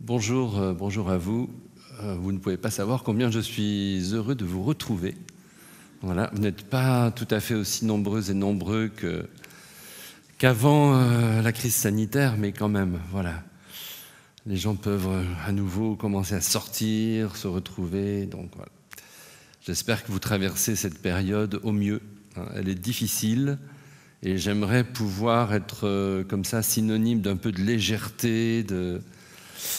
Bonjour, euh, bonjour à vous. Euh, vous ne pouvez pas savoir combien je suis heureux de vous retrouver. Voilà, vous n'êtes pas tout à fait aussi nombreux et nombreux qu'avant euh, la crise sanitaire, mais quand même, voilà. Les gens peuvent à nouveau commencer à sortir, se retrouver. Donc voilà. J'espère que vous traversez cette période au mieux. Hein. Elle est difficile et j'aimerais pouvoir être comme ça synonyme d'un peu de légèreté, de,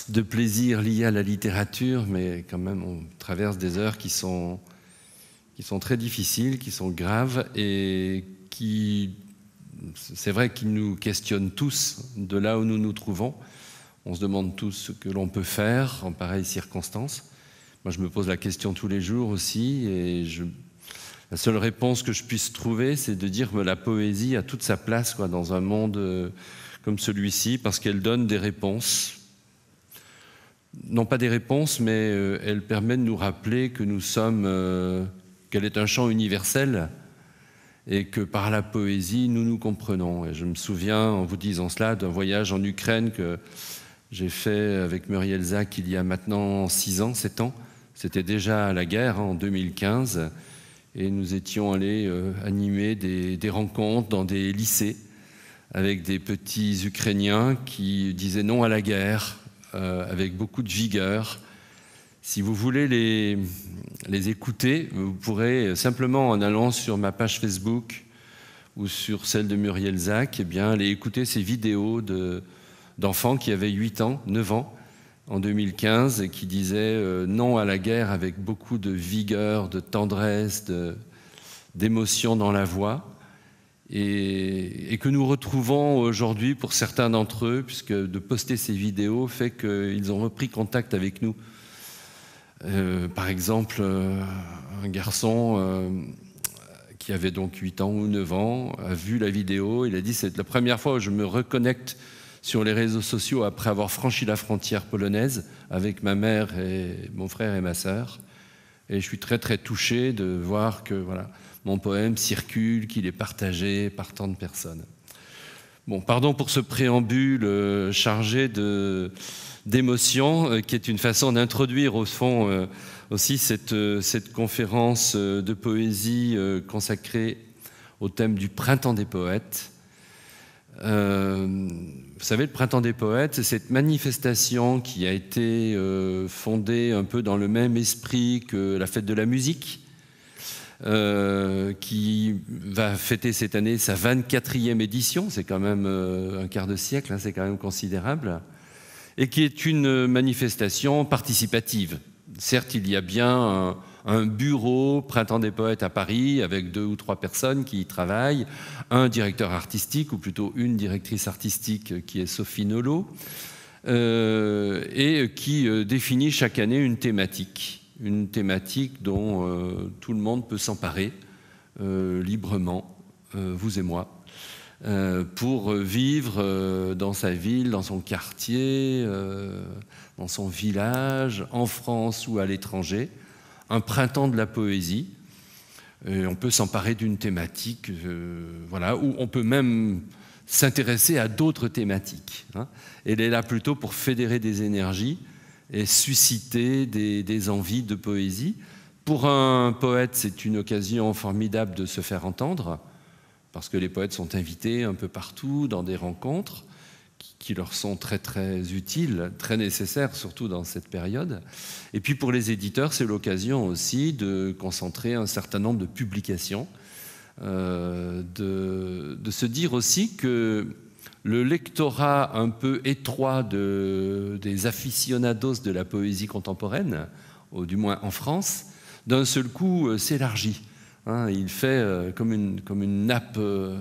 de plaisir lié à la littérature, mais quand même, on traverse des heures qui sont, très difficiles, qui sont graves et qui, c'est vrai, qu'ils nous questionnent tous de là où nous nous trouvons. On se demande tous ce que l'on peut faire en pareilles circonstances. Moi, je me pose la question tous les jours aussi, et la seule réponse que je puisse trouver, c'est de dire que la poésie a toute sa place dans un monde euh, comme celui-ci, parce qu'elle donne des réponses non pas des réponses, mais elles euh, elle permet de nous rappeler que nous sommes, euh, qu'elle est un champ universel et que par la poésie, nous nous comprenons. Et je me souviens, en vous disant cela, d'un voyage en Ukraine que j'ai fait avec Muriel Zach il y a maintenant 6 ans, 7 ans. C'était déjà à la guerre, hein, en 2015. Et nous étions allés euh, animer des, des rencontres dans des lycées avec des petits Ukrainiens qui disaient non à la guerre euh, avec beaucoup de vigueur. Si vous voulez les, écouter, vous pourrez simplement en allant sur ma page Facebook ou sur celle de Muriel Zach, eh bien, aller écouter ces vidéos d'enfants qui avaient 8 ans, 9 ans en 2015 et qui disaient euh, non à la guerre avec beaucoup de vigueur, de tendresse, d'émotion dans la voix et, que nous retrouvons aujourd'hui pour certains d'entre eux, puisque de poster ces vidéos fait qu'ils ont repris contact avec nous. Euh, par exemple, euh, un garçon euh, qui avait donc 8 ans ou 9 ans a vu la vidéo, il a dit c'est la première fois où je me reconnecte sur les réseaux sociaux après avoir franchi la frontière polonaise avec ma mère et mon frère et ma sœur. Et je suis très très touché de voir que voilà mon poème circule, qu'il est partagé par tant de personnes. Bon, pardon pour ce préambule euh, chargé d'émotions, d'émotion, euh, qui est une façon d'introduire au fond euh, aussi cette, cette conférence de poésie consacrée au thème du printemps des poètes. vous savez, le printemps des poètes, c'est cette manifestation qui a été fondée un peu dans le même esprit que la fête de la musique, euh, qui va fêter cette année sa 24e édition, c'est quand même euh, un quart de siècle, hein, c'est quand même considérable, et qui est une manifestation participative. Certes, il y a bien un, bureau Printemps des Poètes à Paris avec deux ou trois personnes qui y travaillent, un directeur artistique, ou plutôt une directrice artistique qui est Sophie Nolot, euh, et qui définit chaque année une thématique une thématique dont euh, tout le monde peut s'emparer euh, librement, euh, vous et moi, pour vivre dans sa ville, dans son quartier, dans son village, en France ou à l'étranger, un printemps de la poésie. on peut s'emparer d'une thématique, voilà, ou on peut même s'intéresser à d'autres thématiques. Hein. Elle est là plutôt pour fédérer des énergies et susciter des, envies de poésie. Pour un poète, c'est une occasion formidable de se faire entendre, parce que les poètes sont invités un peu partout dans des rencontres qui leur sont très très utiles, très nécessaires, surtout dans cette période. Et puis pour les éditeurs, c'est l'occasion aussi de concentrer un certain nombre de publications, euh, de, de, se dire aussi que le lectorat un peu étroit des aficionados de la poésie contemporaine, du moins en France, d'un seul coup euh, s'élargit. Hein. il fait euh, comme une, nappe euh,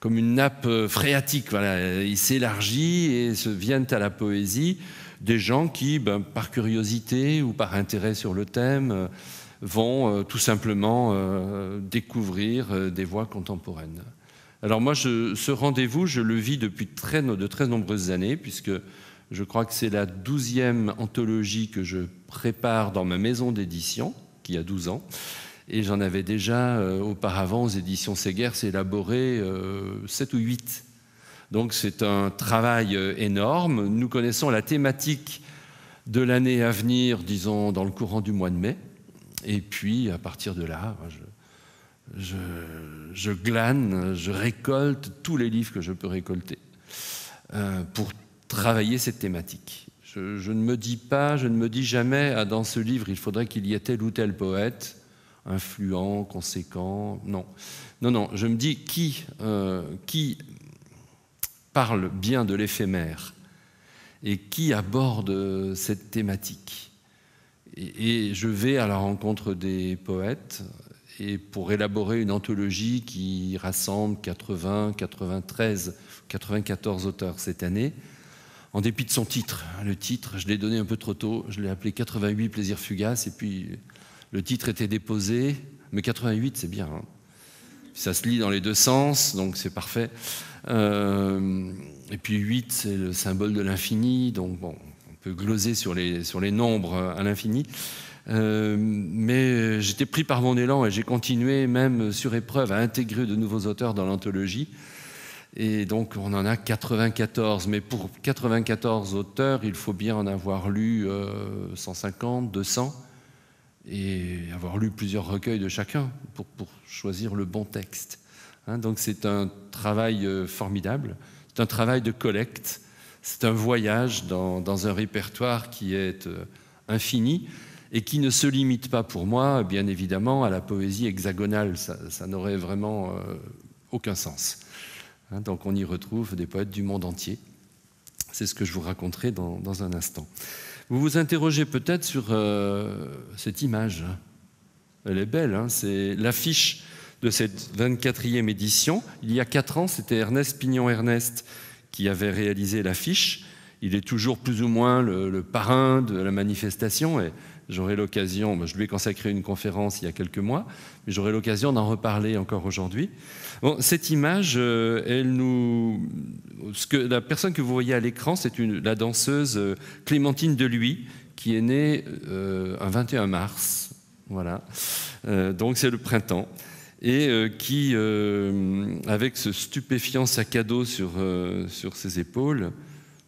comme une nappe phréatique. Voilà. Il s'élargit et se viennent à la poésie des gens qui, ben, par curiosité ou par intérêt sur le thème, vont tout simplement découvrir des voies contemporaines. Alors moi, ce rendez-vous, je le vis depuis de très nombreuses années, puisque je crois que c'est la douzième anthologie que je prépare dans ma maison d'édition, qui a 12 ans. Et j'en avais déjà euh, auparavant aux éditions Seguers, élaboré 7 euh, ou 8. Donc c'est un travail euh, énorme. Nous connaissons la thématique de l'année à venir, disons dans le courant du mois de mai. Et puis à partir de là, je, je, glane, je récolte tous les livres que je peux récolter euh, pour travailler cette thématique. Je, ne me dis pas, je ne me dis jamais, ah, dans ce livre, il faudrait qu'il y ait tel ou tel poète, influent, conséquent. Non, non, non. Je me dis qui, euh, parle bien de l'éphémère et qui aborde cette thématique. et, je vais à la rencontre des poètes, et pour élaborer une anthologie qui rassemble 80, 93, 94 auteurs cette année, en dépit de son titre. Hein. Le titre, je l'ai donné un peu trop tôt, je l'ai appelé 88 Plaisirs Fugaces, et puis euh, le titre était déposé, mais 88 c'est bien, hein. ça se lit dans les deux sens, donc c'est parfait. Euh, et puis 8 c'est le symbole de l'infini, donc on peut gloser sur les, sur les nombres euh, à l'infini. Euh, mais euh, j'étais pris par mon élan et j'ai continué, même euh, sur épreuve, à intégrer de nouveaux auteurs dans l'anthologie. Et donc, on en a 94. Mais pour 94 auteurs, il faut bien en avoir lu 150, 200 et avoir lu plusieurs recueils de chacun pour, choisir le bon texte. Hein, donc, c'est un travail formidable. C'est un travail de collecte. C'est un voyage dans, un répertoire qui est infini et qui ne se limite pas pour moi, bien évidemment, à la poésie hexagonale. Ça, n'aurait vraiment euh, aucun sens. Hein, donc on y retrouve des poètes du monde entier. C'est ce que je vous raconterai dans, un instant. Vous vous interrogez peut-être sur euh, cette image. Elle est belle, hein, c'est l'affiche de cette 24e édition. Il y a quatre ans, c'était Ernest Pignon-Ernest qui avait réalisé l'affiche. Il est toujours plus ou moins le, le parrain de la manifestation et J'aurai l'occasion, je lui ai consacré une conférence il y a quelques mois, mais j'aurai l'occasion d'en reparler encore aujourd'hui. Bon, cette image, euh, elle nous, ce que, la personne que vous voyez à l'écran, c'est la danseuse euh, Clémentine Deluy, qui est née euh, un 21 mars, voilà. Euh, donc c'est le printemps et qui, avec ce stupéfiant sac à dos sur, sur ses épaules,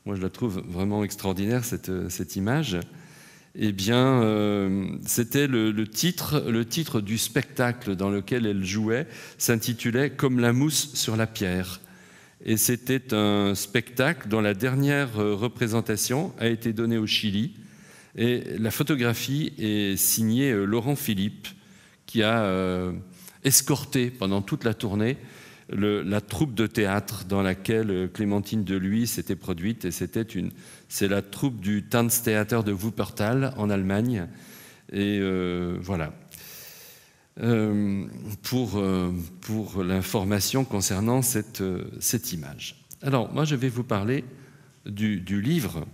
moi je la trouve vraiment extraordinaire cette, cette image, eh bien, euh, c'était le, titre, du spectacle dans lequel elle jouait s'intitulait Comme la mousse sur la pierre. Et c'était un spectacle dont la dernière euh, représentation a été donnée au Chili. Et la photographie est signée euh, Laurent Philippe, qui a escorté pendant toute la tournée la troupe de théâtre dans laquelle euh, Clémentine Deluy s'était produite. Et c'était une, c'est la troupe du Tanztheater de Wuppertal en Allemagne. Et euh, voilà. Euh, pour, pour l'information concernant cette, cette image. Alors, moi, je vais vous parler du livre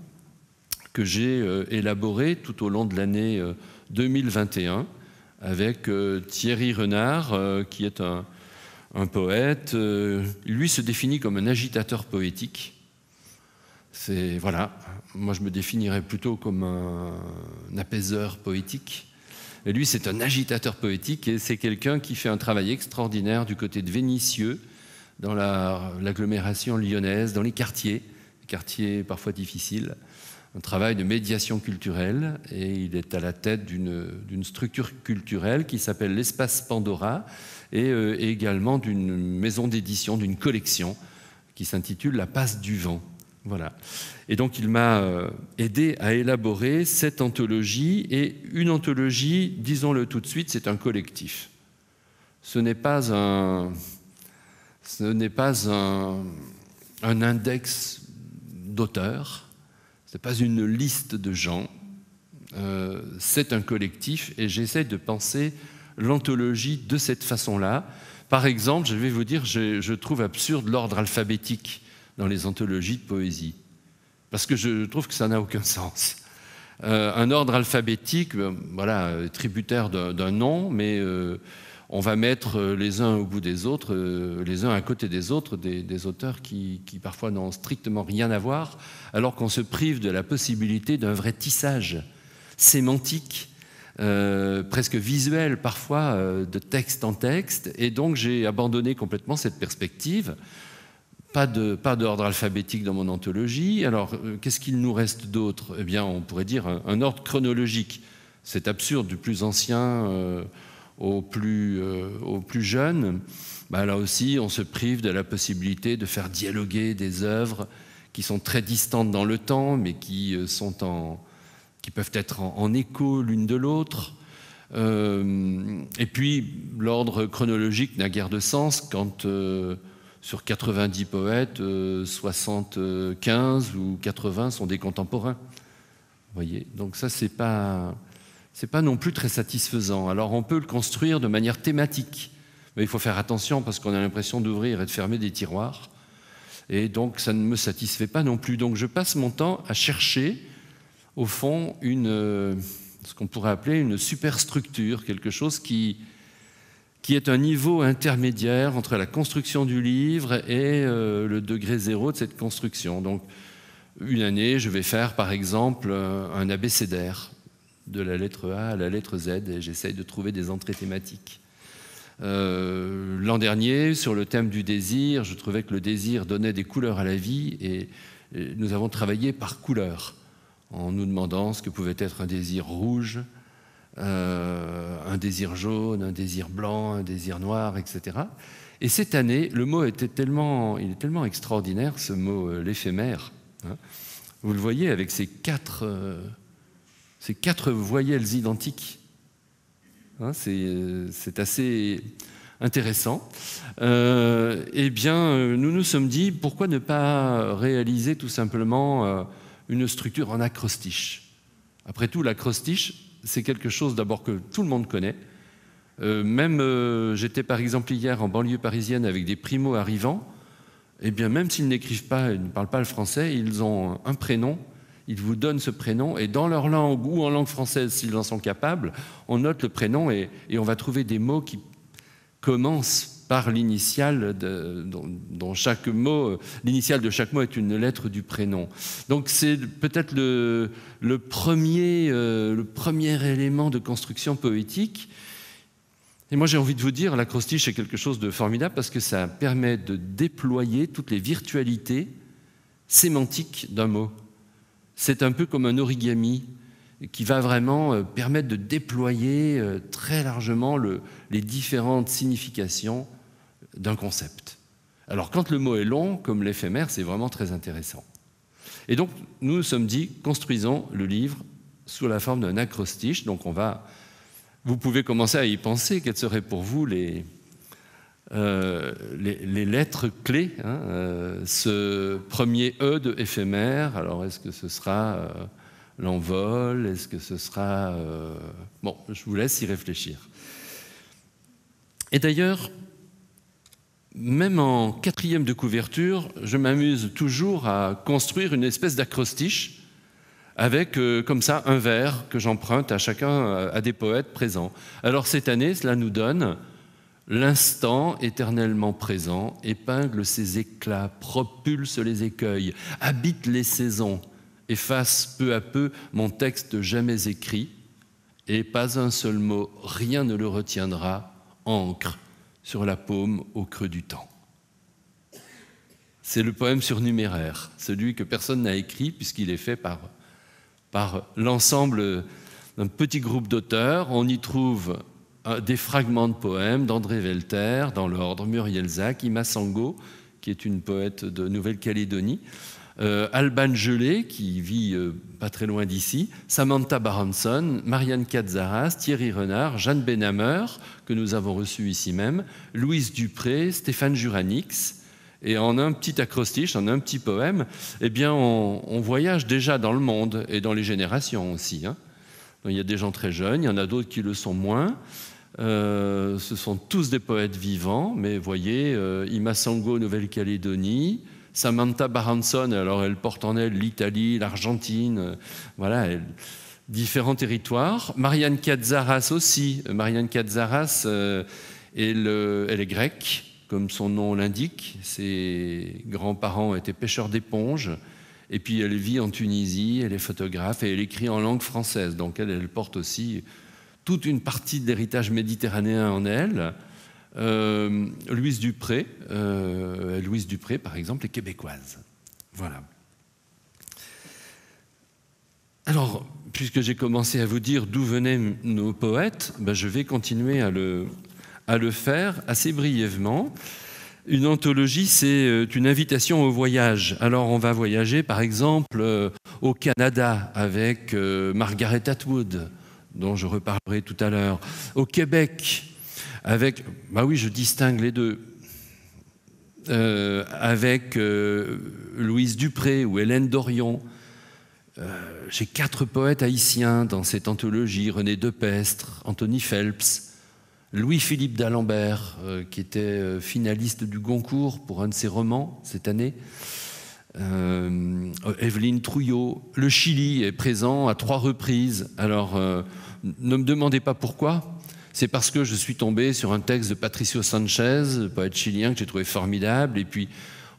que j'ai élaboré tout au long de l'année 2021 avec Thierry Renard, qui est un, un poète. Euh, lui se définit comme un agitateur poétique. C'est voilà. Moi, je me définirais plutôt comme un, apaiseur poétique. lui, c'est un agitateur poétique et c'est quelqu'un qui fait un travail extraordinaire du côté de Vénissieux, dans l'agglomération lyonnaise, dans les quartiers, quartiers parfois difficiles. Un travail de médiation culturelle et il est à la tête d'une structure culturelle qui s'appelle l'espace Pandora et, euh, également d'une maison d'édition, d'une collection qui s'intitule La passe du vent. Voilà. Et donc il m'a euh, aidé à élaborer cette anthologie et une anthologie, disons-le tout de suite, c'est un collectif. Ce n'est pas un, ce n'est pas un, index d'auteurs, ce n'est pas une liste de gens, euh, c'est un collectif et j'essaie de penser l'anthologie de cette façon-là. Par exemple, je vais vous dire, je, trouve absurde l'ordre alphabétique dans les anthologies de poésie, parce que je trouve que ça n'a aucun sens. Euh, un ordre alphabétique, ben, voilà, tributaire d'un nom, mais euh, on va mettre euh, les uns au bout des autres, les uns à côté des autres, des, auteurs qui parfois n'ont strictement rien à voir, alors qu'on se prive de la possibilité d'un vrai tissage sémantique euh, presque visuel parfois, euh, de texte en texte. Et donc j'ai abandonné complètement cette perspective. Pas de pas d'ordre alphabétique dans mon anthologie. Alors euh, qu'est-ce qu'il nous reste d'autre Eh bien, on pourrait dire un, ordre chronologique. C'est absurde, du plus ancien au plus au plus jeune. Bah, là aussi, on se prive de la possibilité de faire dialoguer des œuvres qui sont très distantes dans le temps, mais qui sont en, qui peuvent être en, écho l'une de l'autre. Euh, et puis, l'ordre chronologique n'a guère de sens quand euh, sur 90 poètes, 75 euh, ou 80 sont des contemporains. voyez Donc ça, c'est pas... C'est pas non plus très satisfaisant. Alors on peut le construire de manière thématique, mais il faut faire attention parce qu'on a l'impression d'ouvrir et de fermer des tiroirs. Et donc ça ne me satisfait pas non plus. Donc je passe mon temps à chercher au fond euh, ce qu'on pourrait appeler une superstructure, quelque chose qui, est un niveau intermédiaire entre la construction du livre et euh, le degré zéro de cette construction. Donc, une année, je vais faire par exemple euh, un abécédaire de la lettre A à la lettre Z et j'essaye de trouver des entrées thématiques. L'an dernier, sur le thème du désir, je trouvais que le désir donnait des couleurs à la vie et, et nous avons travaillé par couleurs en nous demandant ce que pouvait être un désir rouge, euh, un désir jaune, un désir blanc, un désir noir, etc. Et cette année, le mot était tellement, il est tellement extraordinaire, ce mot euh, l'éphémère. Hein. Vous le voyez avec ces quatre, euh, ces quatre voyelles identiques. Hein, c'est assez intéressant. eh bien, nous nous sommes dit pourquoi ne pas réaliser tout simplement une structure en acrostiche. Après tout, l'acrostiche, c'est quelque chose d'abord que tout le monde connaît. Euh, même euh, j'étais par exemple hier en banlieue parisienne avec des primo arrivants, et eh bien même s'ils n'écrivent pas, ils ne parlent pas le français, ils ont un prénom, ils vous donnent ce prénom, et dans leur langue ou en langue française s'ils en sont capables, on note le prénom et, et on va trouver des mots qui commencent par l'initiale chaque mot, euh, l'initiale de chaque mot est une lettre du prénom. Donc c'est peut-être le, le, premier, euh, le premier élément de construction poétique. Et moi j'ai envie de vous dire, l'acrostiche est quelque chose de formidable parce que ça permet de déployer toutes les virtualités sémantiques d'un mot. C'est un peu comme un origami qui va vraiment euh, permettre de déployer très largement les différentes significations d'un concept. Alors quand le mot est long, comme l'éphémère, c'est vraiment très intéressant. Et donc nous nous sommes dit, construisons le livre sous la forme d'un acrostiche. Donc on va, vous pouvez commencer à y penser. Quelles seraient pour vous les, euh, les, lettres clés hein, euh, Ce premier E de éphémère. Alors est-ce que ce sera euh, l'envol Est-ce que ce sera bon Je vous laisse y réfléchir. Et d'ailleurs, même en quatrième de couverture, je m'amuse toujours à construire une espèce d'acrostiche avec euh, comme ça un vers que j'emprunte à chacun, euh, à des poètes présents. Alors cette année, cela nous donne L'instant éternellement présent épingle ses éclats, propulse les écueils, habite les saisons, efface peu à peu mon texte jamais écrit, et pas un seul mot, rien ne le retiendra, ancre sur la paume au creux du temps. C'est le poème surnuméraire, celui que personne n'a écrit puisqu'il est fait par, l'ensemble d'un petit groupe d'auteurs. On y trouve euh, des fragments de poèmes d'André Velter, dans l'ordre, Muriel Zach, Ima Sango, qui est une poète de Nouvelle-Calédonie, euh, Alban Gelé, qui vit euh, pas très loin d'ici, Samantha Baranson, Marianne Katzaras, Thierry Renard, Jeanne Benhammer, que nous avons reçue ici même, Louise Dupré, Stéphane Juranix. Et en un petit acrostiche, en un petit poème, eh bien, on, voyage déjà dans le monde et dans les générations aussi. Hein. il y a des gens très jeunes, il y en a d'autres qui le sont moins. Euh, ce sont tous des poètes vivants, mais voyez, Imasango, Nouvelle-Calédonie, Samantha Baranson, alors elle porte en elle l'Italie, l'Argentine, euh, voilà, différents territoires. Marianne Katsaras aussi. Euh, Marianne Katsaras, euh, elle, est grecque, comme son nom l'indique. Ses grands-parents étaient pêcheurs d'éponges. Et puis elle vit en Tunisie, elle est photographe et elle écrit en langue française. Donc elle, elle porte aussi toute une partie de l'héritage méditerranéen en elle. Euh, Louise Dupré, euh, Louise Dupré, par exemple, est québécoise. Voilà. Alors, puisque j'ai commencé à vous dire d'où venaient nos poètes, ben, je vais continuer à le faire assez brièvement. Une anthologie, c'est euh, une invitation au voyage. Alors on va voyager par exemple au Canada avec Margaret Atwood, dont je reparlerai tout à l'heure, au Québec avec, bah oui, je distingue les deux, euh, avec euh, Louise Dupré ou Hélène Dorion. Euh, j'ai quatre poètes haïtiens dans cette anthologie, René Depestre, Anthony Phelps, Louis-Philippe d'Alembert, qui était finaliste du Goncourt pour un de ses romans cette année, Evelyne Trouillot. Le Chili est présent à trois reprises. Alors, ne me demandez pas pourquoi c'est parce que je suis tombé sur un texte de Patricio Sanchez, poète chilien que j'ai trouvé formidable, et puis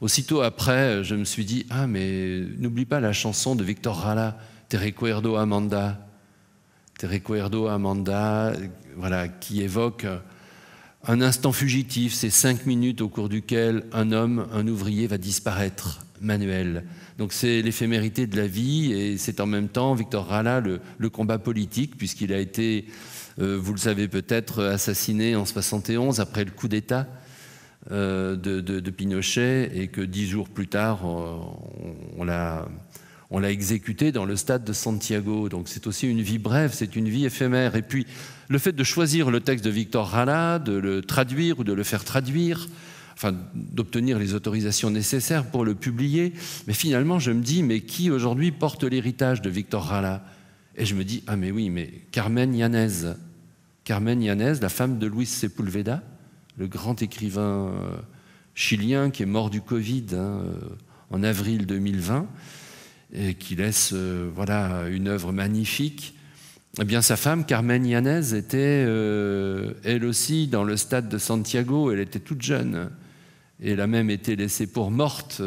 aussitôt après, je me suis dit ah mais n'oublie pas la chanson de Victor Rala, Te recuerdo Amanda, Te recuerdo Amanda, voilà, qui évoque un instant fugitif, ces cinq minutes au cours duquel un homme, un ouvrier va disparaître, Manuel. Donc c'est l'éphémérité de la vie et c'est en même temps Victor Rala le combat politique puisqu'il a été euh, vous le savez peut-être, euh, assassiné en 71 après le coup d'État euh, de, Pinochet et que dix jours plus tard, on, l'a on l'a exécuté dans le stade de Santiago. Donc c'est aussi une vie brève, c'est une vie éphémère. Et puis le fait de choisir le texte de Victor Rala, de le traduire ou de le faire traduire, enfin d'obtenir les autorisations nécessaires pour le publier, mais finalement je me dis, mais qui aujourd'hui porte l'héritage de Victor Rala et je me dis, ah mais oui, mais Carmen Yanez, Carmen Yanez, la femme de Luis Sepulveda, le grand écrivain euh, chilien qui est mort du Covid hein, euh, en avril 2020, et qui laisse euh, voilà, une œuvre magnifique. Eh bien, sa femme, Carmen Yanez, était elle aussi dans le stade de Santiago, elle était toute jeune, et elle a même été laissée pour morte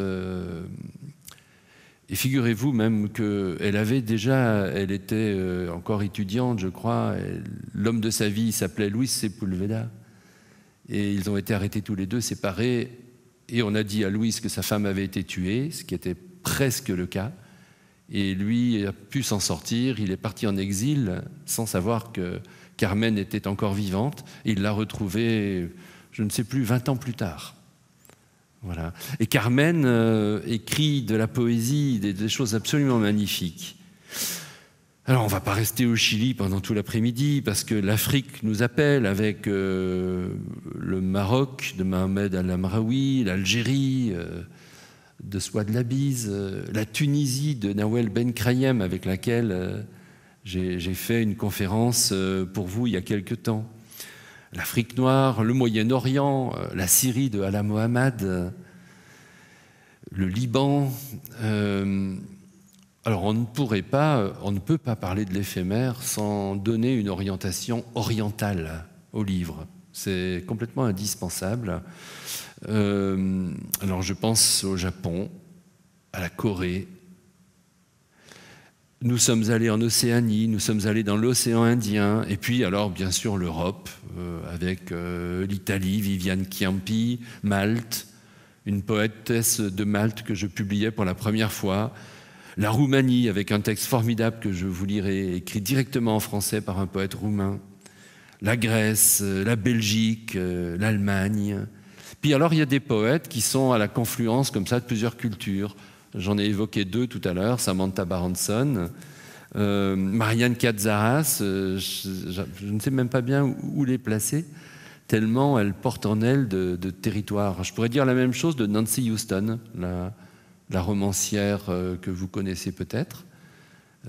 et figurez-vous même qu'elle avait déjà, elle était euh, encore étudiante, je crois, l'homme de sa vie s'appelait Luis Sepulveda. Et ils ont été arrêtés tous les deux, séparés. Et on a dit à Luis que sa femme avait été tuée, ce qui était presque le cas. Et lui a pu s'en sortir. Il est parti en exil sans savoir que Carmen était encore vivante. il l'a retrouvée, je ne sais plus, 20 ans plus tard. Et Carmen euh, écrit de la poésie, des, choses absolument magnifiques. Alors on ne va pas rester au Chili pendant tout l'après-midi parce que l'Afrique nous appelle avec euh, le Maroc de Mohamed Al-Amraoui, l'Algérie euh, de Swad la Tunisie de Nawel Ben Krayem avec laquelle j'ai fait une conférence pour vous il y a quelque temps l'Afrique noire, le Moyen-Orient, euh, la Syrie de Allah mohammed euh, le Liban. Euh, alors on ne pourrait pas, on ne peut pas parler de l'éphémère sans donner une orientation orientale au livre. C'est complètement indispensable. alors je pense au Japon, à la Corée, nous sommes allés en Océanie, nous sommes allés dans l'océan Indien, et puis alors bien sûr l'Europe, euh, avec euh, l'Italie, Viviane Chiampi, Malte, une poétesse de Malte que je publiais pour la première fois, la Roumanie, avec un texte formidable que je vous lirai, écrit directement en français par un poète roumain, la Grèce, euh, la Belgique, l'Allemagne. Puis alors il y a des poètes qui sont à la confluence comme ça de plusieurs cultures, J'en ai évoqué deux tout à l'heure, Samantha baronson euh, Marianne Katzaras, euh, je, ne sais même pas bien où, les placer, tellement elle porte en elle de, territoire. Je pourrais dire la même chose de Nancy Houston, la, la romancière euh, que vous connaissez peut-être,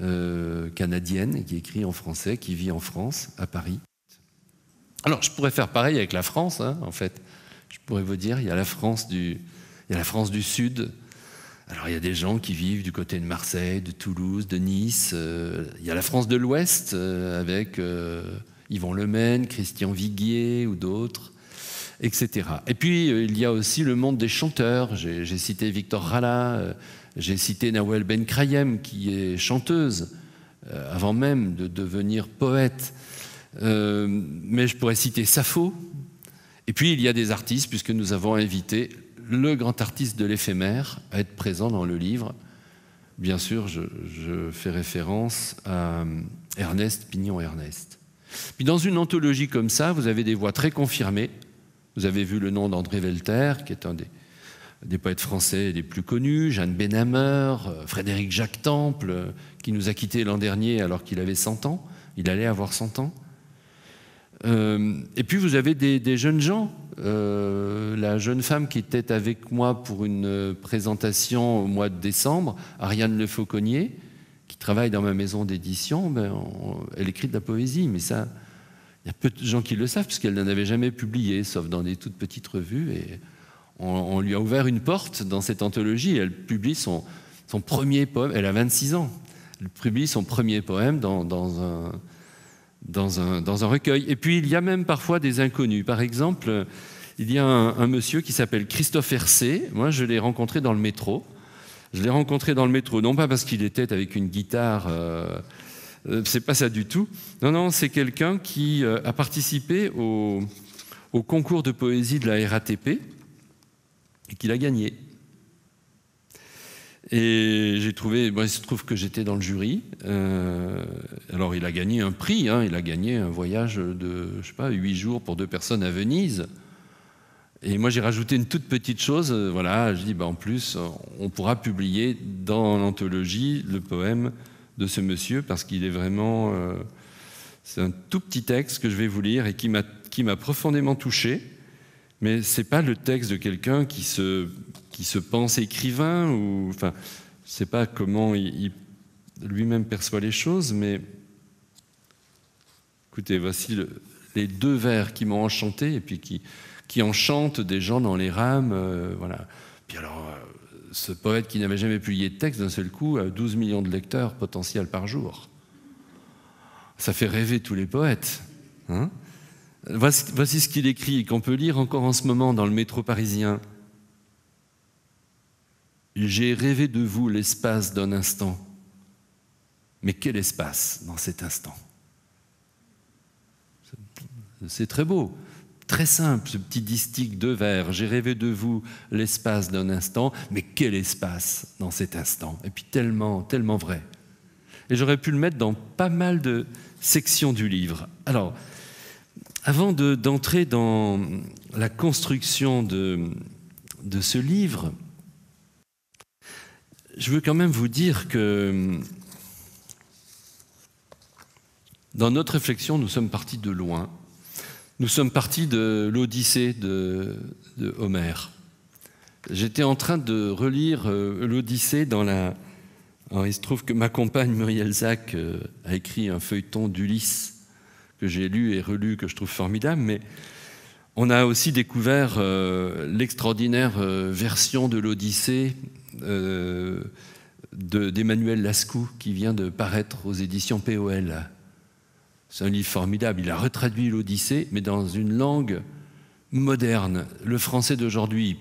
euh, canadienne, qui écrit en français, qui vit en France, à Paris. Alors je pourrais faire pareil avec la France, hein, en fait. Je pourrais vous dire, il y a la France du, il y a la France du Sud, alors il y a des gens qui vivent du côté de Marseille, de Toulouse, de Nice. Euh, il y a la France de l'Ouest euh, avec euh, Yvon Lemaine, Christian Viguier ou d'autres, etc. Et puis il y a aussi le monde des chanteurs. J'ai cité Victor Rala, j'ai cité Nawel Ben Krayem qui est chanteuse avant même de devenir poète. mais je pourrais citer Sappho. Et puis il y a des artistes puisque nous avons invité le grand artiste de l'éphémère à être présent dans le livre. Bien sûr, je, fais référence à euh, Ernest Pignon-Ernest. Puis dans une anthologie comme ça, vous avez des voix très confirmées. Vous avez vu le nom d'André Velter, qui est un des, poètes français les plus connus, Jeanne Benhamer euh, Frédéric Jacques Temple, euh, qui nous a quittés l'an dernier alors qu'il avait 100 ans. Il allait avoir 100 ans. Euh, et puis vous avez des, jeunes gens. Euh, la jeune femme qui était avec moi pour une euh, présentation au mois de décembre, Ariane Le Fauconnier, qui travaille dans ma maison d'édition, ben elle écrit de la poésie, mais ça, il y a peu de gens qui le savent, puisqu'elle n'en avait jamais publié, sauf dans des toutes petites revues. Et on, lui a ouvert une porte dans cette anthologie. elle publie son, premier poème. Elle a 26 ans. Elle publie son premier poème dans un, dans un, dans un recueil. Et puis il y a même parfois des inconnus. Par exemple, il y a un, monsieur qui s'appelle Christophe Hercé. Moi, je l'ai rencontré dans le métro. Je l'ai rencontré dans le métro, non pas parce qu'il était avec une guitare, euh, euh, c'est pas ça du tout. Non, non, c'est quelqu'un qui euh, a participé au, au, concours de poésie de la RATP et qu'il a gagné. Et j'ai trouvé, bon, il se trouve que j'étais dans le jury. Euh, alors il a gagné un prix, hein. il a gagné un voyage de, je sais pas, 8 jours pour deux personnes à Venise. Et moi j'ai rajouté une toute petite chose, euh, voilà, je dis, bah, en plus, on pourra publier dans l'anthologie le poème de ce monsieur parce qu'il est vraiment... Euh, c'est un tout petit texte que je vais vous lire et qui m'a profondément touché, mais c'est pas le texte de quelqu'un qui se qui se pense écrivain, ou enfin, je ne sais pas comment il, lui-même perçoit les choses, mais écoutez, voici les deux vers qui m'ont enchanté et puis qui, enchantent des gens dans les rames. Euh, voilà. Puis alors, euh, ce poète qui n'avait jamais publié de texte, d'un seul coup, a 12 millions de lecteurs potentiels par jour. Ça fait rêver tous les poètes. Hein. voici, ce qu'il écrit et qu'on peut lire encore en ce moment dans le métro parisien. J'ai rêvé de vous l'espace d'un instant. Mais quel espace dans cet instant C'est très beau, très simple, ce petit distique de vers. J'ai rêvé de vous l'espace d'un instant, mais quel espace dans cet instant Et puis tellement, tellement vrai. Et j'aurais pu le mettre dans pas mal de sections du livre. Alors, avant d'entrer dans la construction de ce livre, je veux quand même vous dire que dans notre réflexion, nous sommes partis de loin. Nous sommes partis de l'Odyssée de, Homère. J'étais en train de relire euh, l'Odyssée dans la. il se trouve que ma compagne Muriel Zach euh, a écrit un feuilleton d'Ulysse que j'ai lu et relu, que je trouve formidable, mais on a aussi découvert euh, l'extraordinaire euh, version de l'Odyssée euh, d'Emmanuel Lascou qui vient de paraître aux éditions POL. C'est un livre formidable. Il a retraduit l'Odyssée, mais dans une langue moderne. Le français d'aujourd'hui,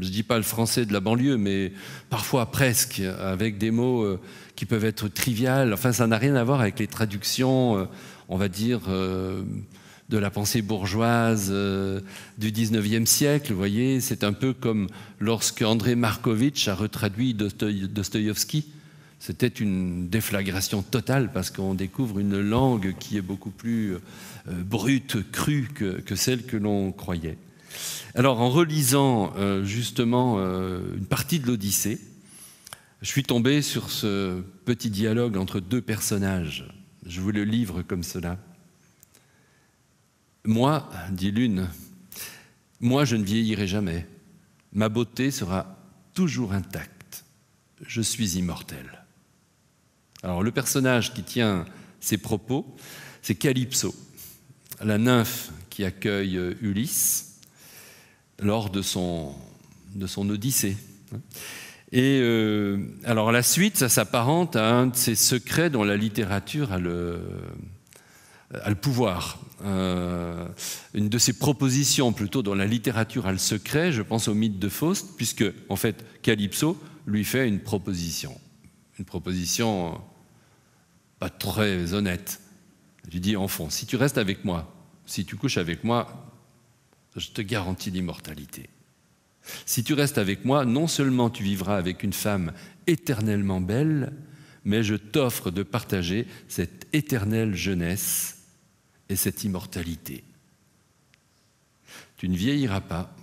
je ne dis pas le français de la banlieue, mais parfois presque, avec des mots qui peuvent être triviales. Enfin, ça n'a rien à voir avec les traductions, on va dire de la pensée bourgeoise euh, du 19e siècle. Vous voyez, c'est un peu comme lorsque André Markovitch a retraduit Dostoïevski. C'était une déflagration totale parce qu'on découvre une langue qui est beaucoup plus euh, brute, crue que, celle que l'on croyait. Alors en relisant euh, justement une partie de l'Odyssée, je suis tombé sur ce petit dialogue entre deux personnages. Je vous le livre comme cela. Moi, dit l'une, moi je ne vieillirai jamais. Ma beauté sera toujours intacte. Je suis immortel. Alors le personnage qui tient ces propos, c'est Calypso, la nymphe qui accueille euh, Ulysse lors de son, Odyssée. Et euh, alors la suite, ça s'apparente à un de ces secrets dont la littérature a le pouvoir. Euh, une de ces propositions plutôt dans la littérature a le secret, je pense au mythe de Faust, puisque en fait Calypso lui fait une proposition, une proposition euh, pas très honnête. Il lui dit enfant, si tu restes avec moi, si tu couches avec moi, je te garantis l'immortalité. Si tu restes avec moi, non seulement tu vivras avec une femme éternellement belle, mais je t'offre de partager cette éternelle jeunesse et cette immortalité. Tu ne vieilliras pas,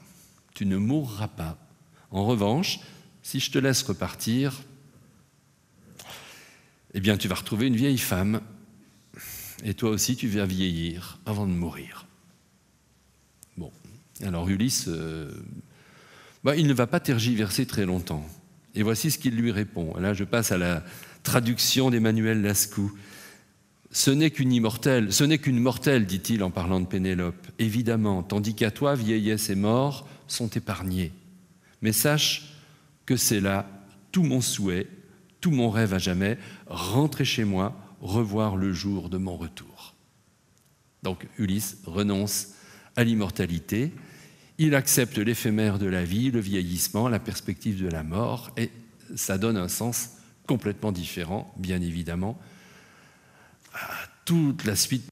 tu ne mourras pas. En revanche, si je te laisse repartir, eh bien tu vas retrouver une vieille femme, et toi aussi tu vas vieillir avant de mourir. Bon, alors Ulysse, euh, bah, il ne va pas tergiverser très longtemps. Et voici ce qu'il lui répond. Là, je passe à la traduction d'Emmanuel Lascou. Ce n'est qu'une ce n'est qu'une mortelle, dit-il en parlant de Pénélope. Évidemment, tandis qu'à toi, vieillesse et mort sont épargnés. Mais sache que c'est là tout mon souhait, tout mon rêve à jamais, rentrer chez moi, revoir le jour de mon retour. Donc Ulysse renonce à l'immortalité, il accepte l'éphémère de la vie, le vieillissement, la perspective de la mort, et ça donne un sens complètement différent, bien évidemment, toute la suite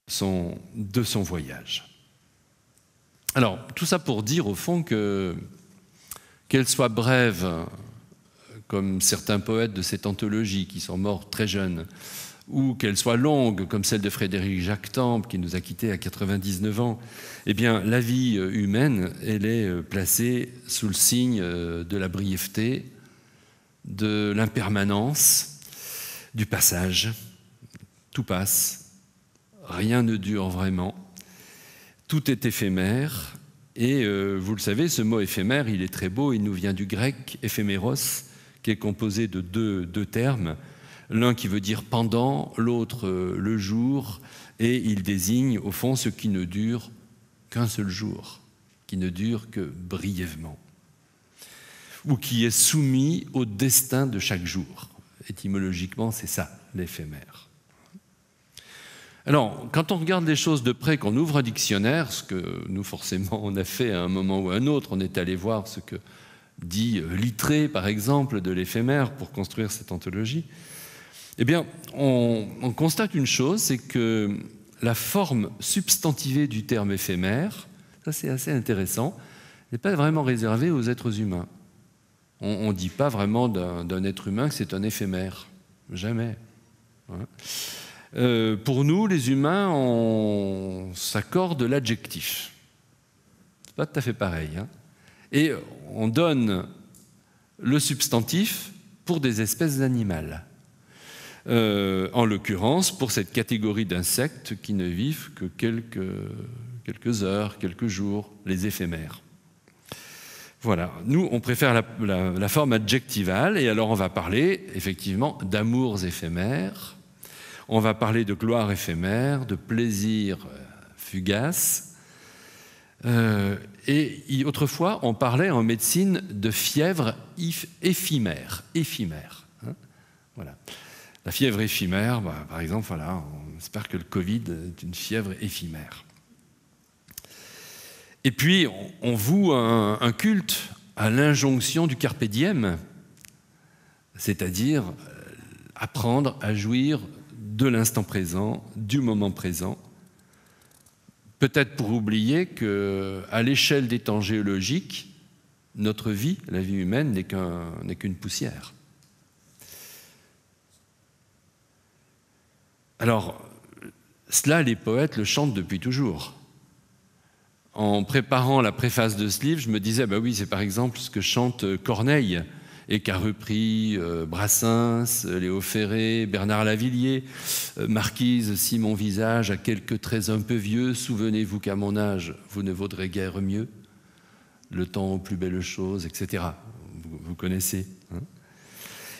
de son voyage. Alors, tout ça pour dire au fond que, qu'elle soit brève, comme certains poètes de cette anthologie qui sont morts très jeunes, ou qu'elle soit longue, comme celle de Frédéric Jacques Temple, qui nous a quittés à 99 ans, eh bien, la vie humaine, elle est placée sous le signe euh, de la brièveté, de l'impermanence, du passage tout passe, rien ne dure vraiment, tout est éphémère, et euh, vous le savez, ce mot éphémère, il est très beau, il nous vient du grec éphéméros, qui est composé de deux, termes, l'un qui veut dire pendant, l'autre euh, le jour, et il désigne au fond ce qui ne dure qu'un seul jour, qui ne dure que brièvement, ou qui est soumis au destin de chaque jour. Étymologiquement, c'est ça, l'éphémère. Alors, quand on regarde les choses de près, qu'on ouvre un dictionnaire, ce que nous forcément on a fait à un moment ou à un autre, on est allé voir ce que dit euh, Littré, par exemple, de l'éphémère pour construire cette anthologie, eh bien, on, constate une chose, c'est que la forme substantivée du terme éphémère, ça c'est assez intéressant, n'est pas vraiment réservée aux êtres humains. On ne dit pas vraiment d'un être humain que c'est un éphémère. Jamais. Hein. Euh, pour nous, les humains, on s'accorde l'adjectif. C'est pas tout à fait pareil. Hein. Et on donne le substantif pour des espèces animales. Euh, en l'occurrence, pour cette catégorie d'insectes qui ne vivent que quelques, heures, quelques jours, les éphémères. Voilà, nous on préfère la, forme adjectivale, et alors on va parler effectivement d'amours éphémères, on va parler de gloire éphémère, de plaisir euh, fugace. Euh, et autrefois, on parlait en médecine de fièvre éphémère. Hein. voilà. La fièvre éphémère, bah, par exemple, voilà, on espère que le Covid est une fièvre éphémère. Et puis, on, voue un, un, culte à l'injonction du carpe diem, c'est-à-dire euh, apprendre à jouir de l'instant présent, du moment présent. Peut-être pour oublier que, à l'échelle des temps géologiques, notre vie, la vie humaine, n'est qu'une poussière. Alors, cela, les poètes le chantent depuis toujours. En préparant la préface de ce livre, je me disais, bah oui, c'est par exemple ce que chante Corneille et qu'a repris euh, Brassens, Léo Ferré, Bernard Lavillier, euh, Marquise, si mon visage à quelques traits un peu vieux, souvenez-vous qu'à mon âge, vous ne vaudrez guère mieux, le temps aux plus belles choses, etc. Vous, connaissez. Hein.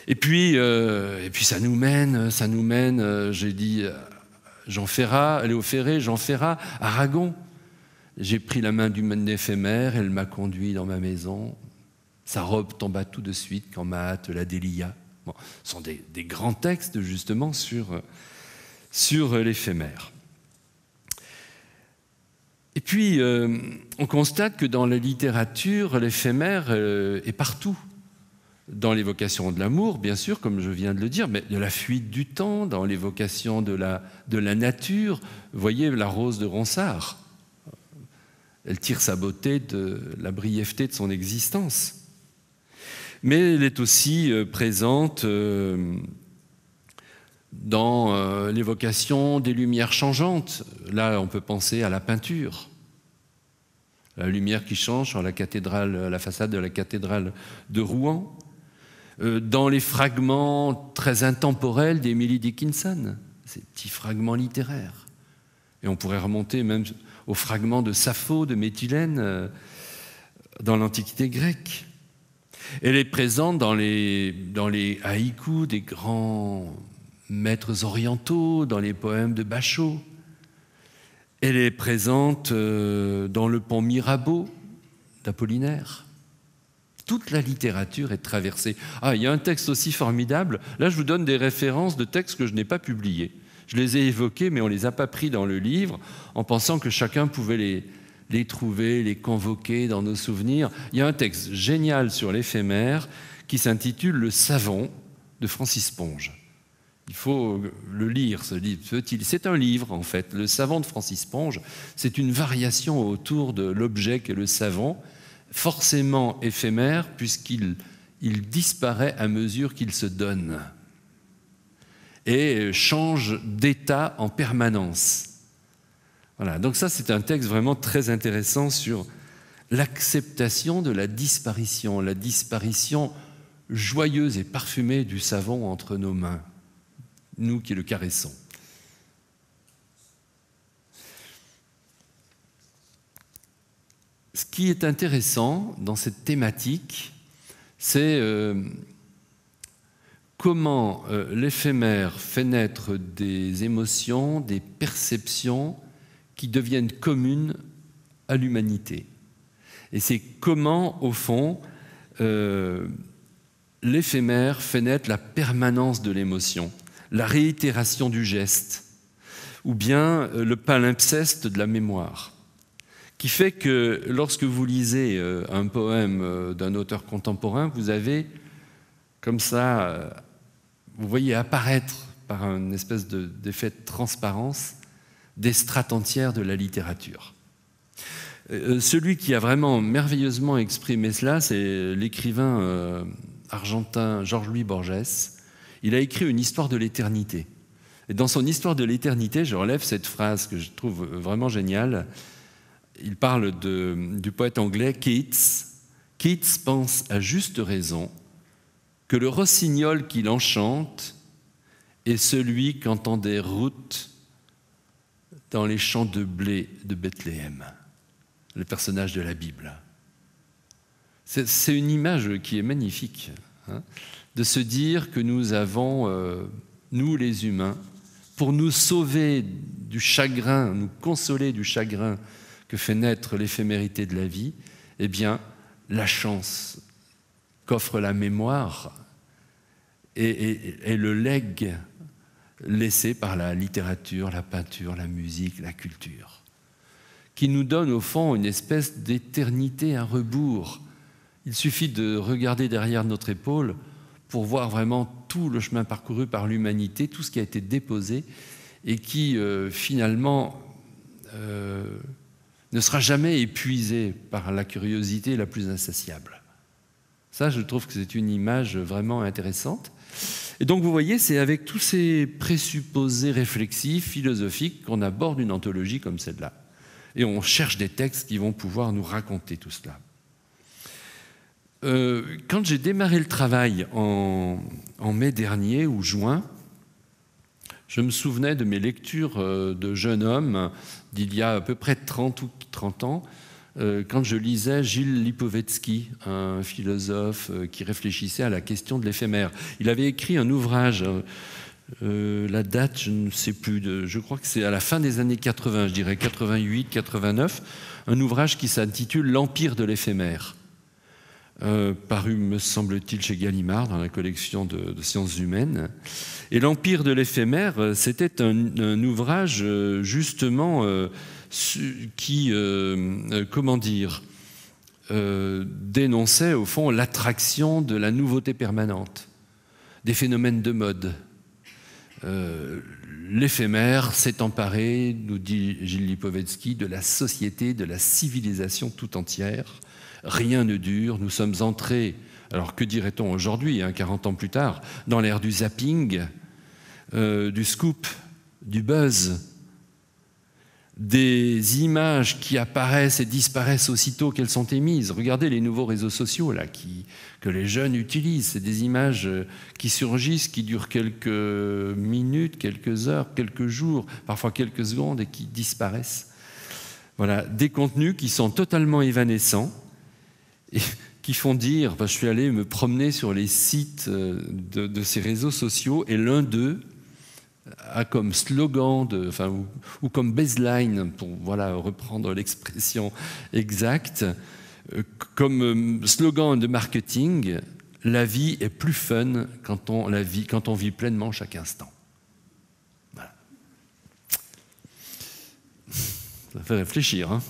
et puis, euh, et puis ça nous mène, ça nous mène, j'ai dit Jean Ferrat, Léo Ferré, Jean Ferrat, Aragon. J'ai pris la main du éphémère, elle m'a conduit dans ma maison, sa robe tomba tout de suite quand Mahat la délia. ce sont des, grands textes justement sur, l'éphémère. Et puis, euh, on constate que dans la littérature, l'éphémère euh, est partout. Dans l'évocation de l'amour, bien sûr, comme je viens de le dire, mais de la fuite du temps, dans l'évocation de la, de la nature. voyez la rose de Ronsard. Elle tire sa beauté de la brièveté de son existence mais elle est aussi euh, présente euh, dans euh, l'évocation des lumières changeantes. Là, on peut penser à la peinture. La lumière qui change sur la, la façade de la cathédrale de Rouen, dans les fragments très intemporels d'Emily Dickinson, ces petits fragments littéraires. Et on pourrait remonter même aux fragments de Sappho, de Méthylène, dans l'Antiquité grecque. Elle est présente dans les, haïkus des grands maîtres orientaux, dans les poèmes de Bachot. Elle est présente euh, dans le pont Mirabeau d'Apollinaire. Toute la littérature est traversée. Ah, il y a un texte aussi formidable. Là, je vous donne des références de textes que je n'ai pas publiés. Je les ai évoqués, mais on ne les a pas pris dans le livre en pensant que chacun pouvait les, les trouver, les convoquer dans nos souvenirs. Il y a un texte génial sur l'éphémère qui s'intitule Le savon de Francis Ponge. Il faut le lire, ce livre. C'est un livre, en fait. Le savon de Francis Ponge, c'est une variation autour de l'objet qu'est le savon, forcément éphémère, puisqu'il disparaît à mesure qu'il se donne et change d'état en permanence. Voilà, donc ça c'est un texte vraiment très intéressant sur l'acceptation de la disparition, la disparition joyeuse et parfumée du savon entre nos mains, nous qui le caressons. Ce qui est intéressant dans cette thématique, c'est euh, comment euh, l'éphémère fait naître des émotions, des perceptions, qui deviennent communes à l'humanité. Et c'est comment, au fond, euh, l'éphémère fait naître la permanence de l'émotion, la réitération du geste, ou bien euh, le palimpseste de la mémoire, qui fait que lorsque vous lisez euh, un poème d'un auteur contemporain, vous avez comme ça, vous voyez apparaître par une espèce d'effet de, transparence des strates entières de la littérature. Euh, celui qui a vraiment merveilleusement exprimé cela, c'est l'écrivain euh, argentin Georges-Louis Borges. Il a écrit une histoire de l'éternité. Et dans son histoire de l'éternité, je relève cette phrase que je trouve vraiment géniale. Il parle du poète anglais Keats. Keats pense à juste raison que le rossignol qui enchante est celui qu'entend des routes dans les champs de blé de Bethléem, le personnage de la Bible. C'est une image qui est magnifique, hein, de se dire que nous avons, euh, nous les humains, pour nous sauver du chagrin, nous consoler du chagrin que fait naître l'éphémérité de la vie, eh bien, la chance qu'offre la mémoire et, et le legs laissé par la littérature, la peinture, la musique, la culture, qui nous donne au fond une espèce d'éternité un rebours. Il suffit de regarder derrière notre épaule pour voir vraiment tout le chemin parcouru par l'humanité, tout ce qui a été déposé et qui euh, finalement euh, ne sera jamais épuisé par la curiosité la plus insatiable. Ça, je trouve que c'est une image vraiment intéressante. Et donc vous voyez, c'est avec tous ces présupposés réflexifs, philosophiques, qu'on aborde une anthologie comme celle-là. Et on cherche des textes qui vont pouvoir nous raconter tout cela. Euh, quand j'ai démarré le travail en, en, mai dernier ou juin, je me souvenais de mes lectures euh, de jeunes hommes d'il y a à peu près 30 ou 30 ans, euh, quand je lisais Gilles Lipovetsky, un philosophe euh, qui réfléchissait à la question de l'éphémère. Il avait écrit un ouvrage, euh, la date, je ne sais plus, je crois que c'est à la fin des années 80, je dirais 88, 89, un ouvrage qui s'intitule L'Empire de l'éphémère. paru, me semble-t-il, chez Gallimard dans la collection de, sciences humaines. Et l'Empire de l'éphémère, c'était un, ouvrage justement qui, euh, euh, comment dire, euh, dénonçait au fond l'attraction de la nouveauté permanente, des phénomènes de mode. L'éphémère s'est emparé, nous dit Gilles Lipovetsky, de la société, de la civilisation tout entière. Rien ne dure, nous sommes entrés, alors que dirait-on aujourd'hui, 40 hein, ans plus tard, dans l'ère du zapping, du scoop, du buzz, des images qui apparaissent et disparaissent aussitôt qu'elles sont émises. Regardez les nouveaux réseaux sociaux là, que les jeunes utilisent. C'est des images euh, qui surgissent, qui durent quelques minutes, quelques heures, quelques jours, parfois quelques secondes et qui disparaissent. Voilà, des contenus qui sont totalement évanescents et qui font dire, je suis allé me promener sur les sites euh, de ces réseaux sociaux et l'un d'eux, a comme slogan, ou, comme baseline, pour voilà, reprendre l'expression exacte, euh, comme euh, slogan de marketing, la vie est plus fun quand on, la vit, quand on vit pleinement chaque instant. Ça fait réfléchir. Hein.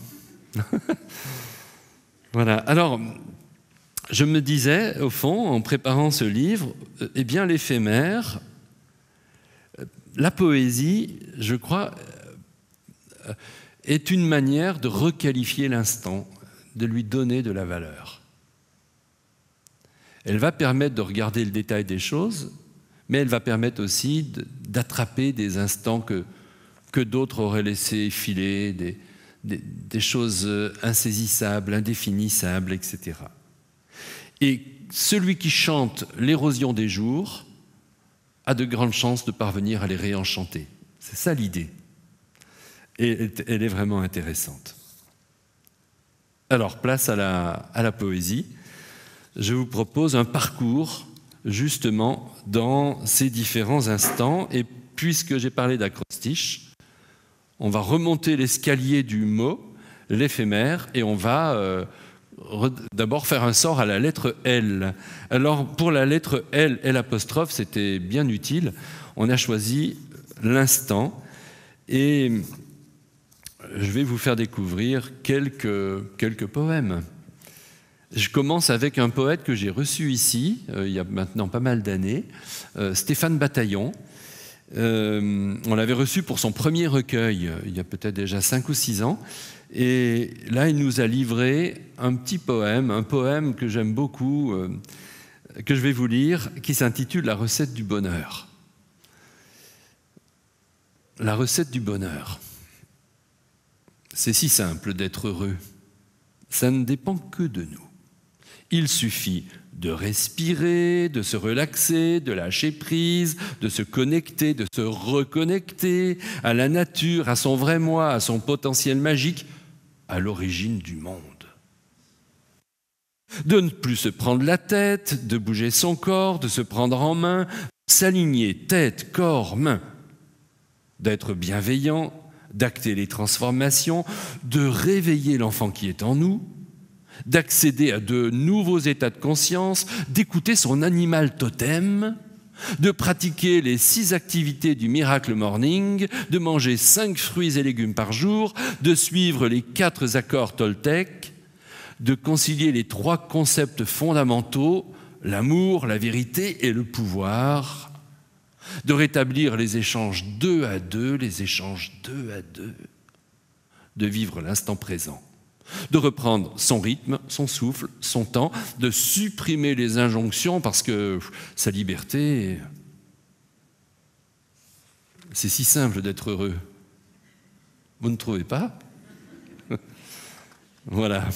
voilà. Alors, je me disais, au fond, en préparant ce livre, euh, eh bien, l'éphémère, la poésie, je crois, euh, est une manière de requalifier l'instant, de lui donner de la valeur. Elle va permettre de regarder le détail des choses, mais elle va permettre aussi d'attraper des instants que, d'autres auraient laissé filer, des choses insaisissables, indéfinissables, etc. Et celui qui chante l'érosion des jours, a de grandes chances de parvenir à les réenchanter. C'est ça l'idée. Et elle est vraiment intéressante. Alors, place à la, poésie. Je vous propose un parcours justement dans ces différents instants. Et puisque j'ai parlé d'acrostiche, on va remonter l'escalier du mot, l'éphémère, et on va... Euh, d'abord faire un sort à la lettre L. Alors pour la lettre L, L apostrophe, c'était bien utile. On a choisi l'instant et je vais vous faire découvrir quelques, quelques poèmes. Je commence avec un poète que j'ai reçu ici, euh, il y a maintenant pas mal d'années, euh, Stéphane Bataillon. Euh, on l'avait reçu pour son premier recueil, il y a peut-être déjà 5 ou 6 ans. Et là, il nous a livré un petit poème, un poème que j'aime beaucoup, euh, que je vais vous lire, qui s'intitule La recette du bonheur. La recette du bonheur. C'est si simple d'être heureux. Ça ne dépend que de nous. Il suffit de respirer, de se relaxer, de lâcher prise, de se connecter, de se reconnecter à la nature, à son vrai moi, à son potentiel magique, à l'origine du monde. De ne plus se prendre la tête, de bouger son corps, de se prendre en main, s'aligner tête, corps, main, d'être bienveillant, d'acter les transformations, de réveiller l'enfant qui est en nous, d'accéder à de nouveaux états de conscience, d'écouter son animal totem, de pratiquer les six activités du Miracle Morning, de manger cinq fruits et légumes par jour, de suivre les quatre accords Toltec, de concilier les trois concepts fondamentaux, l'amour, la vérité et le pouvoir, de rétablir les échanges deux à deux, les échanges deux à deux, de vivre l'instant présent de reprendre son rythme, son souffle, son temps, de supprimer les injonctions parce que sa liberté, c'est si simple d'être heureux. Vous ne trouvez pas Voilà.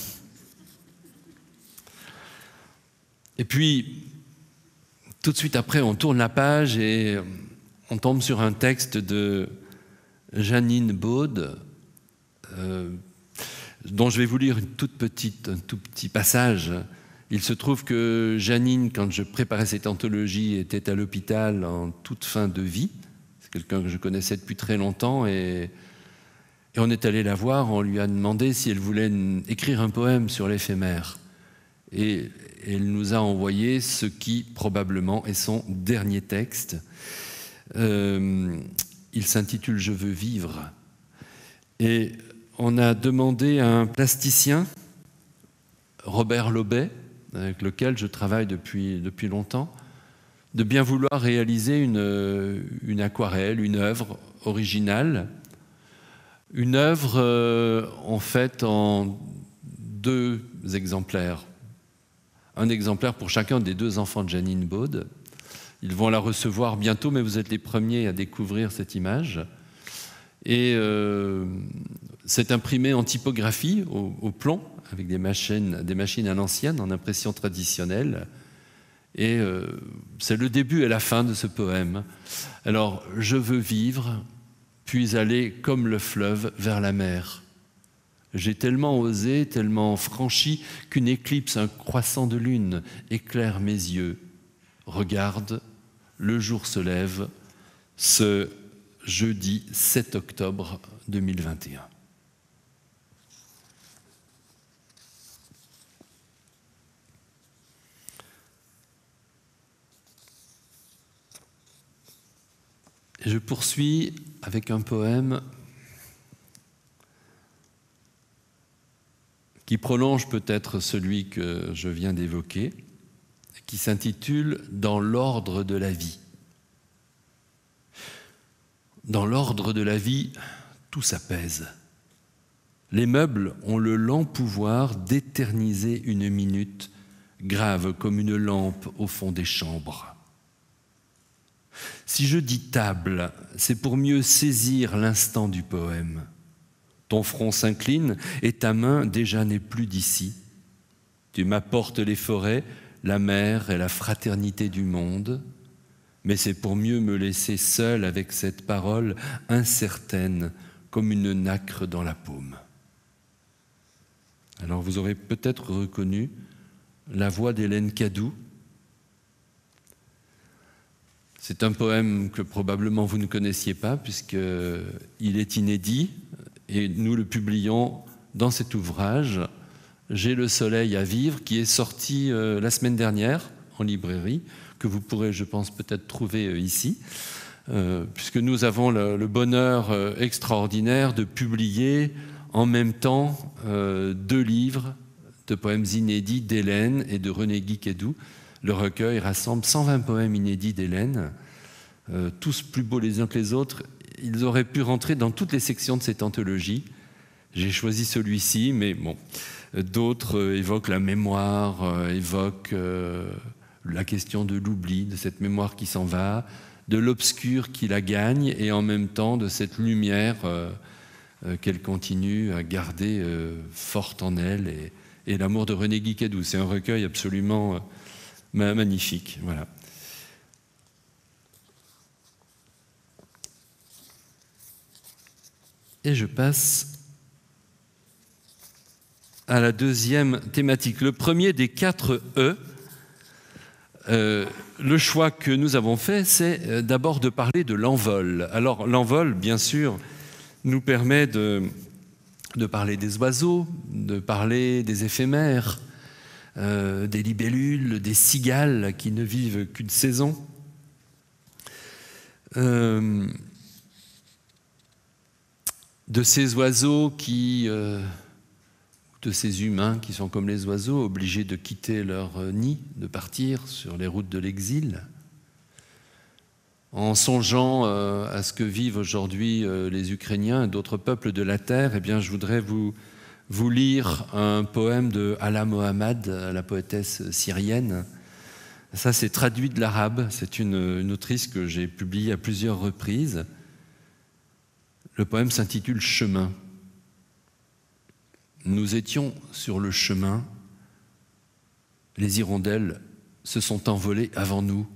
Et puis, tout de suite après, on tourne la page et euh, on tombe sur un texte de Janine Baude. Euh, dont je vais vous lire une toute petite, un tout petit passage. Il se trouve que Janine, quand je préparais cette anthologie, était à l'hôpital en toute fin de vie. C'est quelqu'un que je connaissais depuis très longtemps et, on est allé la voir, on lui a demandé si elle voulait écrire un poème sur l'éphémère. Et elle nous a envoyé ce qui probablement est son dernier texte. Euh, il s'intitule Je veux vivre. Et on a demandé à un plasticien, Robert Lobet, avec lequel je travaille depuis, depuis longtemps, de bien vouloir réaliser une, une aquarelle, une œuvre originale. Une œuvre euh, en fait en deux exemplaires. Un exemplaire pour chacun des deux enfants de Janine Baud. Ils vont la recevoir bientôt, mais vous êtes les premiers à découvrir cette image. Et euh, c'est imprimé en typographie, au, plomb, avec des machines, des machines à l'ancienne, en impression traditionnelle. Et euh, c'est le début et la fin de ce poème. Alors, je veux vivre, puis aller comme le fleuve vers la mer. J'ai tellement osé, tellement franchi, qu'une éclipse, un croissant de lune éclaire mes yeux. Regarde, le jour se lève, ce jeudi 7 octobre 2021. je poursuis avec un poème qui prolonge peut-être celui que je viens d'évoquer, qui s'intitule Dans l'ordre de la vie. Dans l'ordre de la vie, tout s'apaise. Les meubles ont le lent pouvoir d'éterniser une minute, grave comme une lampe au fond des chambres. Si je dis table, c'est pour mieux saisir l'instant du poème. Ton front s'incline et ta main déjà n'est plus d'ici. Tu m'apportes les forêts, la mer et la fraternité du monde, mais c'est pour mieux me laisser seul avec cette parole incertaine comme une nacre dans la paume. Alors vous aurez peut-être reconnu la voix d'Hélène Cadou, c'est un poème que probablement vous ne connaissiez pas, puisqu'il euh, est inédit, et nous le publions dans cet ouvrage, J'ai le soleil à vivre, qui est sorti euh, la semaine dernière en librairie, que vous pourrez, je pense, peut-être trouver euh, ici, puisque nous avons le, bonheur extraordinaire de publier en même temps deux livres de poèmes inédits d'Hélène et de René Guy le recueil rassemble 120 poèmes inédits d'Hélène, euh, tous plus beaux les uns que les autres. Ils auraient pu rentrer dans toutes les sections de cette anthologie. J'ai choisi celui-ci, mais bon, d'autres euh, évoquent la mémoire, euh, évoquent la question de l'oubli, de cette mémoire qui s'en va, de l'obscur qui la gagne, et en même temps de cette lumière qu'elle continue à garder forte en elle, et, et l'amour de René Guicadou. C'est un recueil absolument magnifique. Voilà. Et je passe à la deuxième thématique. Le premier des quatre E, euh, le choix que nous avons fait, c'est euh, d'abord de parler de l'envol. Alors l'envol, bien sûr, nous permet de, parler des oiseaux, de parler des éphémères, euh, des libellules, des cigales qui ne vivent qu'une saison. Euh, de ces oiseaux qui, euh, de ces humains qui sont comme les oiseaux, obligés de quitter leur nid, de partir sur les routes de l'exil, en songeant à ce que vivent aujourd'hui les Ukrainiens et d'autres peuples de la terre, eh bien, je voudrais vous vous lire un poème de Allah Mohammad, la poétesse syrienne. Ça, c'est traduit de l'arabe. C'est une, une, autrice que j'ai publiée à plusieurs reprises. Le poème s'intitule Chemin. Nous étions sur le chemin. Les hirondelles se sont envolées avant nous,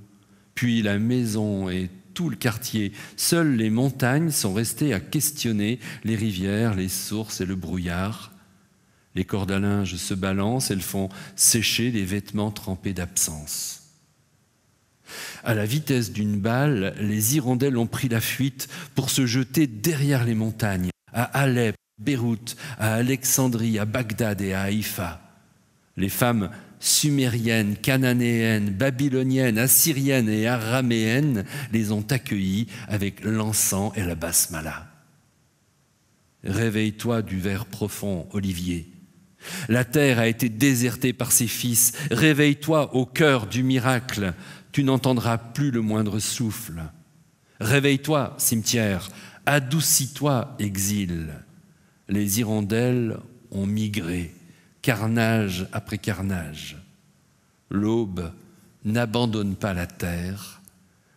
puis la maison et tout le quartier. Seules les montagnes sont restées à questionner les rivières, les sources et le brouillard. Les cordes à linge se balancent, elles font sécher les vêtements trempés d'absence. À la vitesse d'une balle, les hirondelles ont pris la fuite pour se jeter derrière les montagnes, à Alep, Beyrouth, à Alexandrie, à Bagdad et à Haïfa. Les femmes sumériennes, cananéennes, babyloniennes, assyriennes et araméennes les ont accueillies avec l'encens et la basmala. Réveille-toi du verre profond, Olivier. La terre a été désertée par ses fils. Réveille-toi au cœur du miracle. Tu n'entendras plus le moindre souffle. Réveille-toi, cimetière. Adoucis-toi, exil. Les hirondelles ont migré, carnage après carnage. L'aube n'abandonne pas la terre,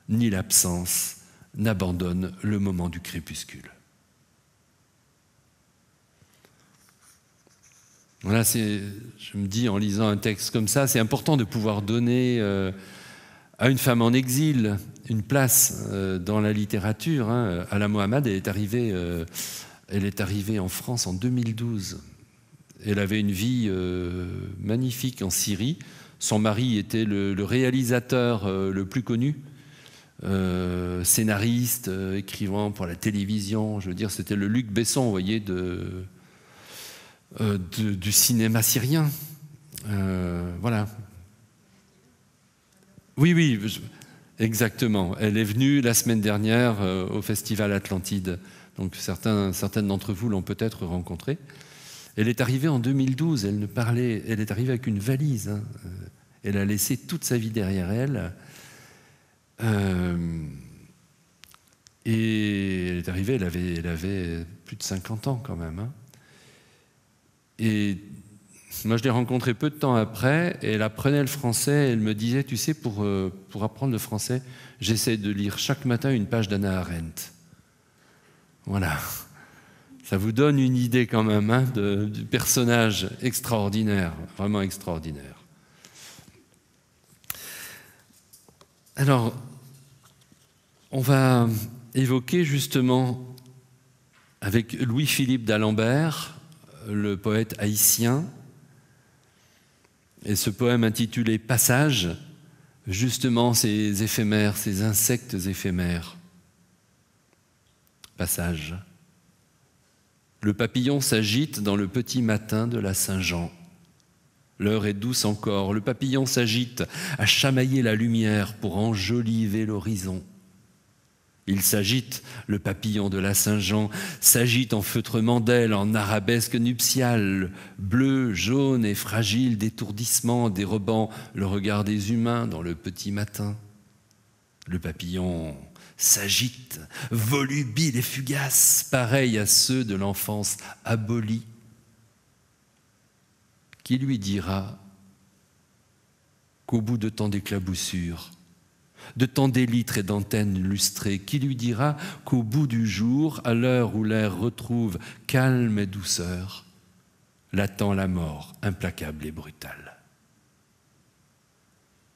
ni l'absence n'abandonne le moment du crépuscule. je me dis en lisant un texte comme ça, c'est important de pouvoir donner euh, à une femme en exil une place euh, dans la littérature. Hein. Ala Mohamed, est, arrivée, euh, elle est arrivée en France en 2012. Elle avait une vie magnifique en Syrie. Son mari était le, réalisateur le plus connu, scénariste, écrivant pour la télévision. Je veux dire, c'était le Luc Besson, vous voyez, de, euh, du cinéma syrien. Euh, voilà. Oui, oui, exactement. Elle est venue la semaine dernière euh, au Festival Atlantide. Donc certains, certaines d'entre vous l'ont peut-être rencontrée. Elle est arrivée en 2012. Elle ne parlait. Elle est arrivée avec une valise. Hein. Elle a laissé toute sa vie derrière elle. et elle est arrivée. Elle avait, elle avait plus de 50 ans quand même. Hein. Et moi, je l'ai rencontrée peu de temps après, et elle apprenait le français, et elle me disait, tu sais, euh, pour, apprendre le français, j'essaie de lire chaque matin une page d'Anna Arendt. Voilà. Ça vous donne une idée quand même hein, du personnage extraordinaire, vraiment extraordinaire. Alors, on va évoquer justement avec Louis-Philippe d'Alembert le poète haïtien. Et ce poème intitulé Passage, justement ces éphémères, ces insectes éphémères. Passage. Le papillon s'agite dans le petit matin de la Saint-Jean. L'heure est douce encore, le papillon s'agite à chamailler la lumière pour enjoliver l'horizon. Il s'agite, le papillon de la Saint-Jean s'agite en feutrement d'ailes, en arabesque nuptiale, bleu, jaune et fragile d'étourdissement, dérobant le regard des humains dans le petit matin. Le papillon s'agite, volubile et fugace, pareil à ceux de l'enfance abolie. Qui lui dira qu'au bout de tant d'éclaboussures, de tant d'élytres et d'antennes lustrées, qui lui dira qu'au bout du jour, à l'heure où l'air retrouve calme et douceur, l'attend la mort implacable et brutale.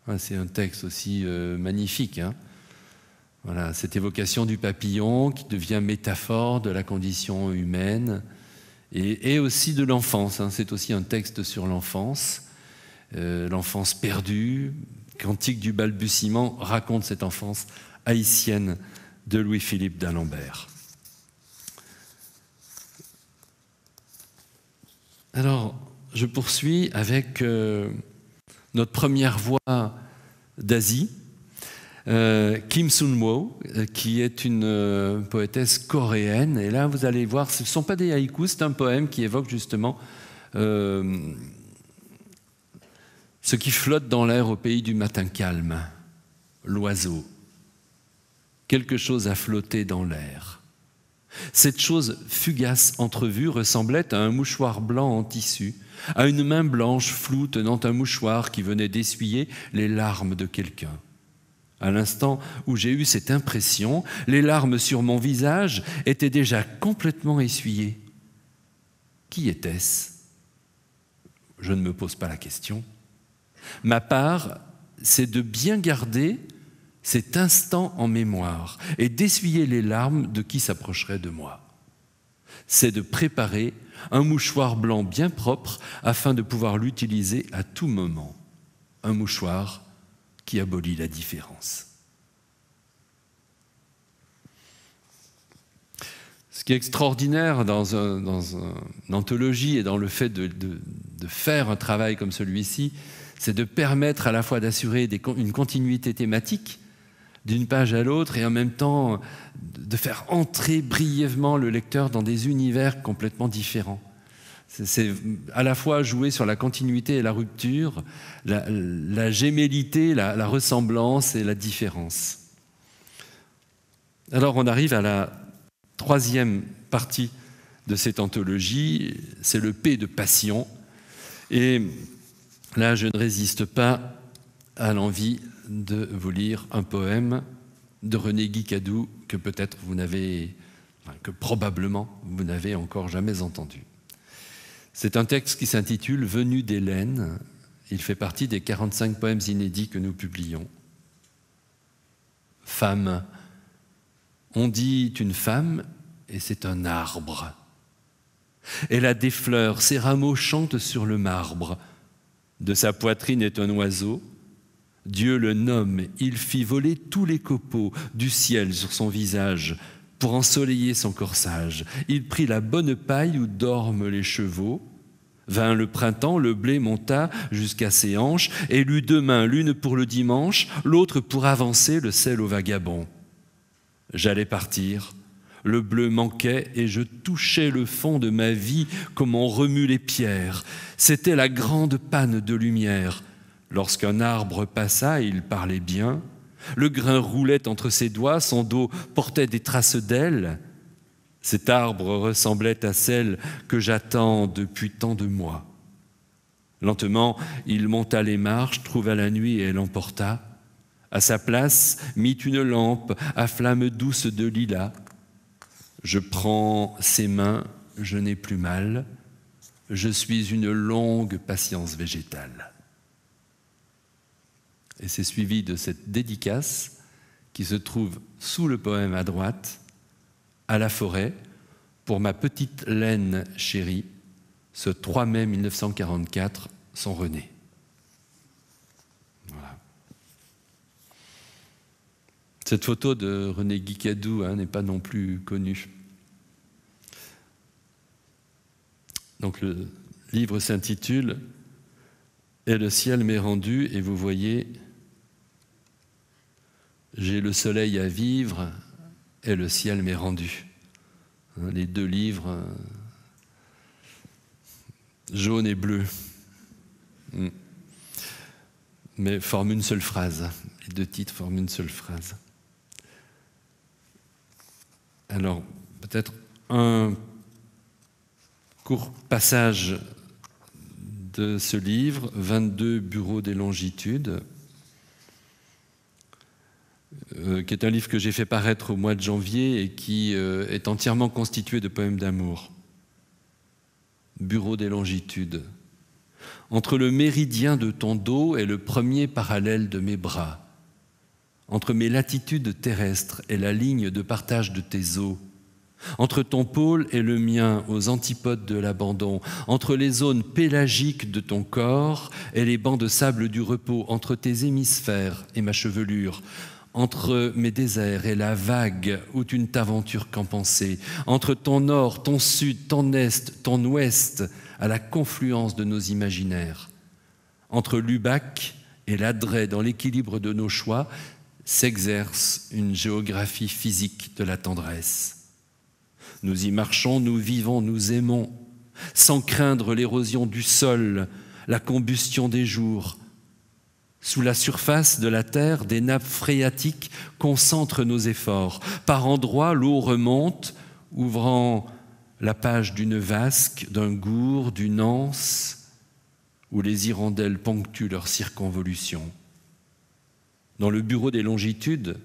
Ah, c'est un texte aussi euh, magnifique. Hein. voilà, cette évocation du papillon qui devient métaphore de la condition humaine et, aussi de l'enfance. Hein. C'est aussi un texte sur l'enfance, euh, l'enfance perdue, Quantique du balbutiement raconte cette enfance haïtienne de Louis-Philippe d'Alembert. Alors, je poursuis avec euh, notre première voix d'Asie, euh, Kim sun wo euh, qui est une poétesse coréenne. Et là, vous allez voir, ce ne sont pas des haïkus, c'est un poème qui évoque justement ce qui flotte dans l'air au pays du matin calme, l'oiseau. Quelque chose a flotté dans l'air. Cette chose fugace entrevue ressemblait à un mouchoir blanc en tissu, à une main blanche floue tenant un mouchoir qui venait d'essuyer les larmes de quelqu'un. À l'instant où j'ai eu cette impression, les larmes sur mon visage étaient déjà complètement essuyées. Qui était-ce Je ne me pose pas la question. Ma part, c'est de bien garder cet instant en mémoire et d'essuyer les larmes de qui s'approcherait de moi. C'est de préparer un mouchoir blanc bien propre afin de pouvoir l'utiliser à tout moment. Un mouchoir qui abolit la différence. Ce qui est extraordinaire dans, une anthologie et dans le fait de faire un travail comme celui-ci, c'est de permettre à la fois d'assurer une continuité thématique d'une page à l'autre et en même temps de faire entrer brièvement le lecteur dans des univers complètement différents. C'est à la fois jouer sur la continuité et la rupture, la, la la, la, ressemblance et la différence. Alors on arrive à la troisième partie de cette anthologie, c'est le P de passion. Et Là, je ne résiste pas à l'envie de vous lire un poème de René Guicadou que peut-être vous n'avez, que probablement vous n'avez encore jamais entendu. C'est un texte qui s'intitule Venu d'Hélène. Il fait partie des 45 poèmes inédits que nous publions. Femme. On dit une femme et c'est un arbre. Elle a des fleurs, ses rameaux chantent sur le marbre. De sa poitrine est un oiseau. Dieu le nomme. Il fit voler tous les copeaux du ciel sur son visage pour ensoleiller son corsage. Il prit la bonne paille où dorment les chevaux. Vint le printemps, le blé monta jusqu'à ses hanches, et lut deux mains, l'une pour le dimanche, l'autre pour avancer le sel au vagabond. J'allais partir, le bleu manquait et je touchais le fond de ma vie comme on remue les pierres. C'était la grande panne de lumière. Lorsqu'un arbre passa, il parlait bien. Le grain roulait entre ses doigts, son dos portait des traces d'ailes. Cet arbre ressemblait à celle que j'attends depuis tant de mois. Lentement, il monta les marches, trouva la nuit et l'emporta. À sa place, mit une lampe à flamme douce de lilas. Je prends ses mains, je n'ai plus mal, je suis une longue patience végétale. Et c'est suivi de cette dédicace qui se trouve sous le poème à droite, à la forêt, pour ma petite laine chérie, ce 3 mai 1944, son René. Cette photo de René Guicadou hein, n'est pas non plus connue. Donc le livre s'intitule Et le ciel m'est rendu, et vous voyez, j'ai le soleil à vivre, et le ciel m'est rendu. Hein, les deux livres, euh, jaune et bleu. Hmm. mais forment une seule phrase. Les deux titres forment une seule phrase. Alors, peut-être un court passage de ce livre, 22 bureaux des longitudes, euh, qui est un livre que j'ai fait paraître au mois de janvier et qui euh, est entièrement constitué de poèmes d'amour. Bureau des longitudes. Entre le méridien de ton dos et le premier parallèle de mes bras entre mes latitudes terrestres et la ligne de partage de tes eaux, entre ton pôle et le mien aux antipodes de l'abandon, entre les zones pélagiques de ton corps et les bancs de sable du repos, entre tes hémisphères et ma chevelure, entre mes déserts et la vague où tu ne t'aventures qu'en pensée, entre ton nord, ton sud, ton est, ton ouest, à la confluence de nos imaginaires, entre Lubac et l'Adret dans l'équilibre de nos choix, s'exerce une géographie physique de la tendresse. Nous y marchons, nous vivons, nous aimons, sans craindre l'érosion du sol, la combustion des jours. Sous la surface de la Terre, des nappes phréatiques concentrent nos efforts. Par endroits, l'eau remonte, ouvrant la page d'une vasque, d'un gourd, d'une anse, où les hirondelles ponctuent leur circonvolution. Dans le bureau des longitudes,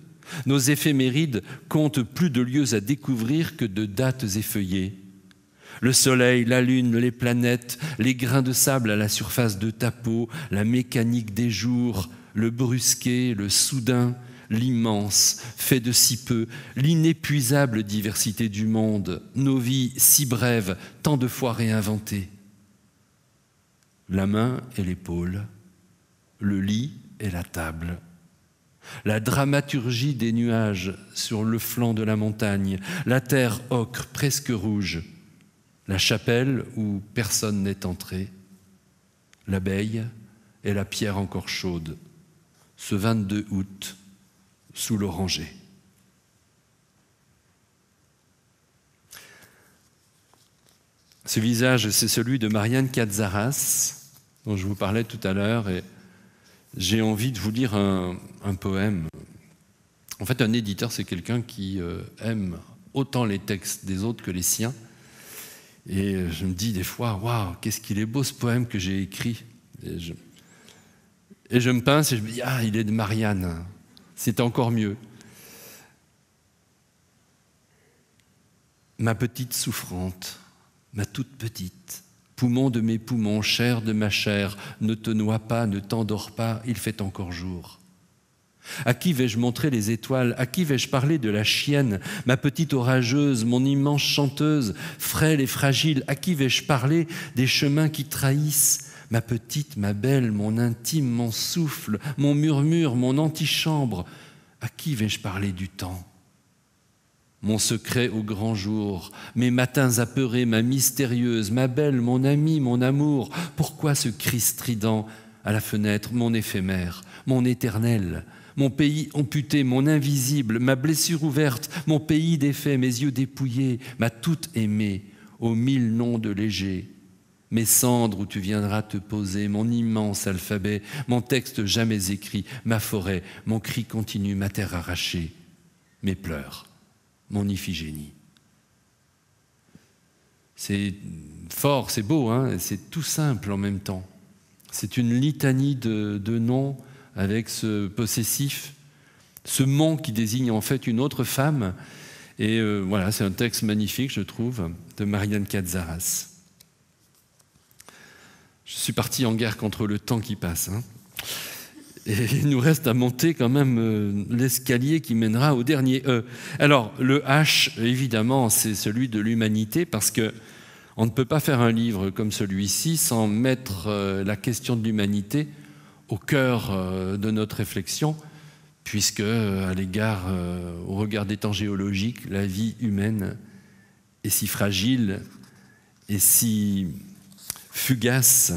nos éphémérides comptent plus de lieux à découvrir que de dates effeuillées. Le soleil, la lune, les planètes, les grains de sable à la surface de ta peau, la mécanique des jours, le brusqué, le soudain, l'immense, fait de si peu, l'inépuisable diversité du monde, nos vies si brèves, tant de fois réinventées. La main et l'épaule, le lit et la table la dramaturgie des nuages sur le flanc de la montagne, la terre ocre presque rouge, la chapelle où personne n'est entré, l'abeille et la pierre encore chaude, ce 22 août, sous l'oranger. Ce visage, c'est celui de Marianne Cazaras dont je vous parlais tout à l'heure, et j'ai envie de vous lire un, poème. En fait, un éditeur, c'est quelqu'un qui euh, aime autant les textes des autres que les siens. Et euh, je me dis des fois, waouh, qu'est-ce qu'il est beau ce poème que j'ai écrit. Et je, je me pince et je me dis, ah, il est de Marianne. C'est encore mieux. Ma petite souffrante, ma toute petite, Poumon de mes poumons, chair de ma chair, ne te noie pas, ne t'endors pas, il fait encore jour. À qui vais-je montrer les étoiles À qui vais-je parler de la chienne, ma petite orageuse, mon immense chanteuse, frêle et fragile À qui vais-je parler des chemins qui trahissent Ma petite, ma belle, mon intime, mon souffle, mon murmure, mon antichambre À qui vais-je parler du temps mon secret au grand jour, mes matins apeurés, ma mystérieuse, ma belle, mon amie, mon amour, pourquoi ce cri strident à la fenêtre, mon éphémère, mon éternel, mon pays amputé, mon invisible, ma blessure ouverte, mon pays défait, mes yeux dépouillés, ma toute aimée, aux mille noms de léger, mes cendres où tu viendras te poser, mon immense alphabet, mon texte jamais écrit, ma forêt, mon cri continu, ma terre arrachée, mes pleurs mon Iphigénie. C'est fort, c'est beau, hein c'est tout simple en même temps. C'est une litanie de, noms avec ce possessif, ce mot qui désigne en fait une autre femme. Et euh, voilà, c'est un texte magnifique, je trouve, de Marianne Katzaras. Je suis parti en guerre contre le temps qui passe. Hein il nous reste à monter quand même euh, l'escalier qui mènera au dernier E. Alors, le H, évidemment, c'est celui de l'humanité, parce que on ne peut pas faire un livre comme celui-ci sans mettre euh, la question de l'humanité au cœur euh, de notre réflexion, puisque, à l'égard, au regard des temps géologiques, la vie humaine est si fragile et si fugace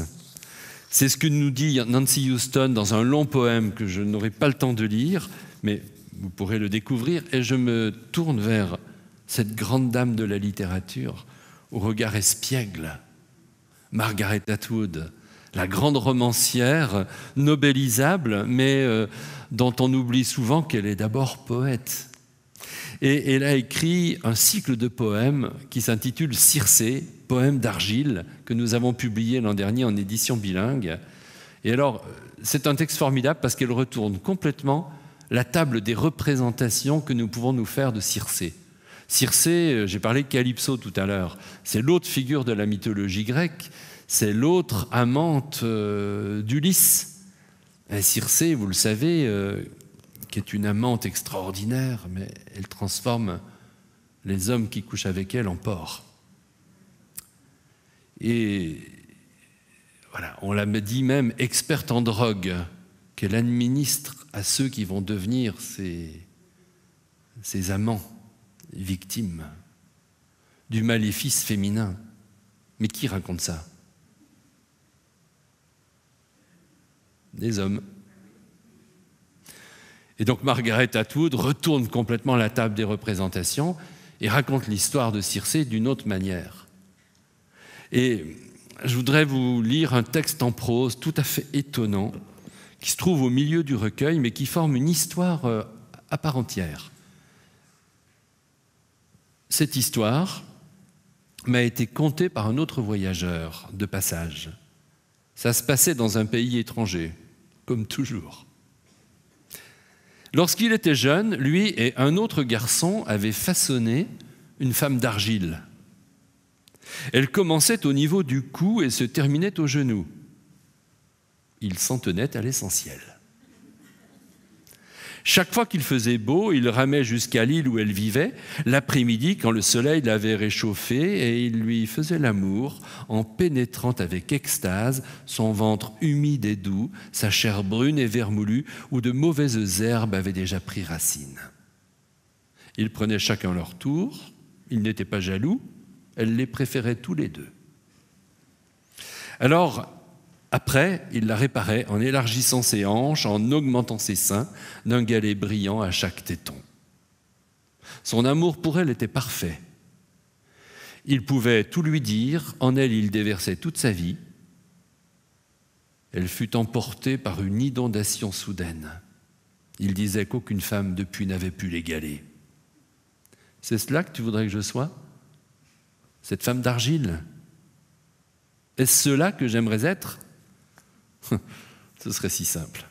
c'est ce que nous dit Nancy Houston dans un long poème que je n'aurai pas le temps de lire, mais vous pourrez le découvrir. Et je me tourne vers cette grande dame de la littérature au regard espiègle, Margaret Atwood, la grande romancière, nobelisable, mais euh, dont on oublie souvent qu'elle est d'abord poète. Et elle a écrit un cycle de poèmes qui s'intitule Circé, poème d'argile que nous avons publié l'an dernier en édition bilingue. Et alors, c'est un texte formidable parce qu'elle retourne complètement la table des représentations que nous pouvons nous faire de Circé. Circé, euh, j'ai parlé de Calypso tout à l'heure, c'est l'autre figure de la mythologie grecque, c'est l'autre amante euh, d'Ulysse. Circé, vous le savez, euh, qui est une amante extraordinaire, mais elle transforme les hommes qui couchent avec elle en porcs. Et voilà, on la dit même experte en drogue, qu'elle administre à ceux qui vont devenir ses, amants, victimes du maléfice féminin. Mais qui raconte ça Des hommes. Et donc Margaret Atwood retourne complètement la table des représentations et raconte l'histoire de Circé d'une autre manière. Et je voudrais vous lire un texte en prose tout à fait étonnant, qui se trouve au milieu du recueil, mais qui forme une histoire euh, à part entière. Cette histoire m'a été contée par un autre voyageur de passage. Ça se passait dans un pays étranger, comme toujours. Lorsqu'il était jeune, lui et un autre garçon avaient façonné une femme d'argile elle commençait au niveau du cou et se terminait au genou. Il s'en tenait à l'essentiel. Chaque fois qu'il faisait beau, il ramait jusqu'à l'île où elle vivait, l'après-midi quand le soleil l'avait réchauffée, et il lui faisait l'amour en pénétrant avec extase son ventre humide et doux, sa chair brune et vermoulue, où de mauvaises herbes avaient déjà pris racine. Ils prenaient chacun leur tour, ils n'étaient pas jaloux, elle les préférait tous les deux. Alors, après, il la réparait en élargissant ses hanches, en augmentant ses seins d'un galet brillant à chaque téton. Son amour pour elle était parfait. Il pouvait tout lui dire, en elle il déversait toute sa vie. Elle fut emportée par une inondation soudaine. Il disait qu'aucune femme depuis n'avait pu l'égaler. C'est cela que tu voudrais que je sois cette femme d'argile Est-ce cela que j'aimerais être Ce serait si simple.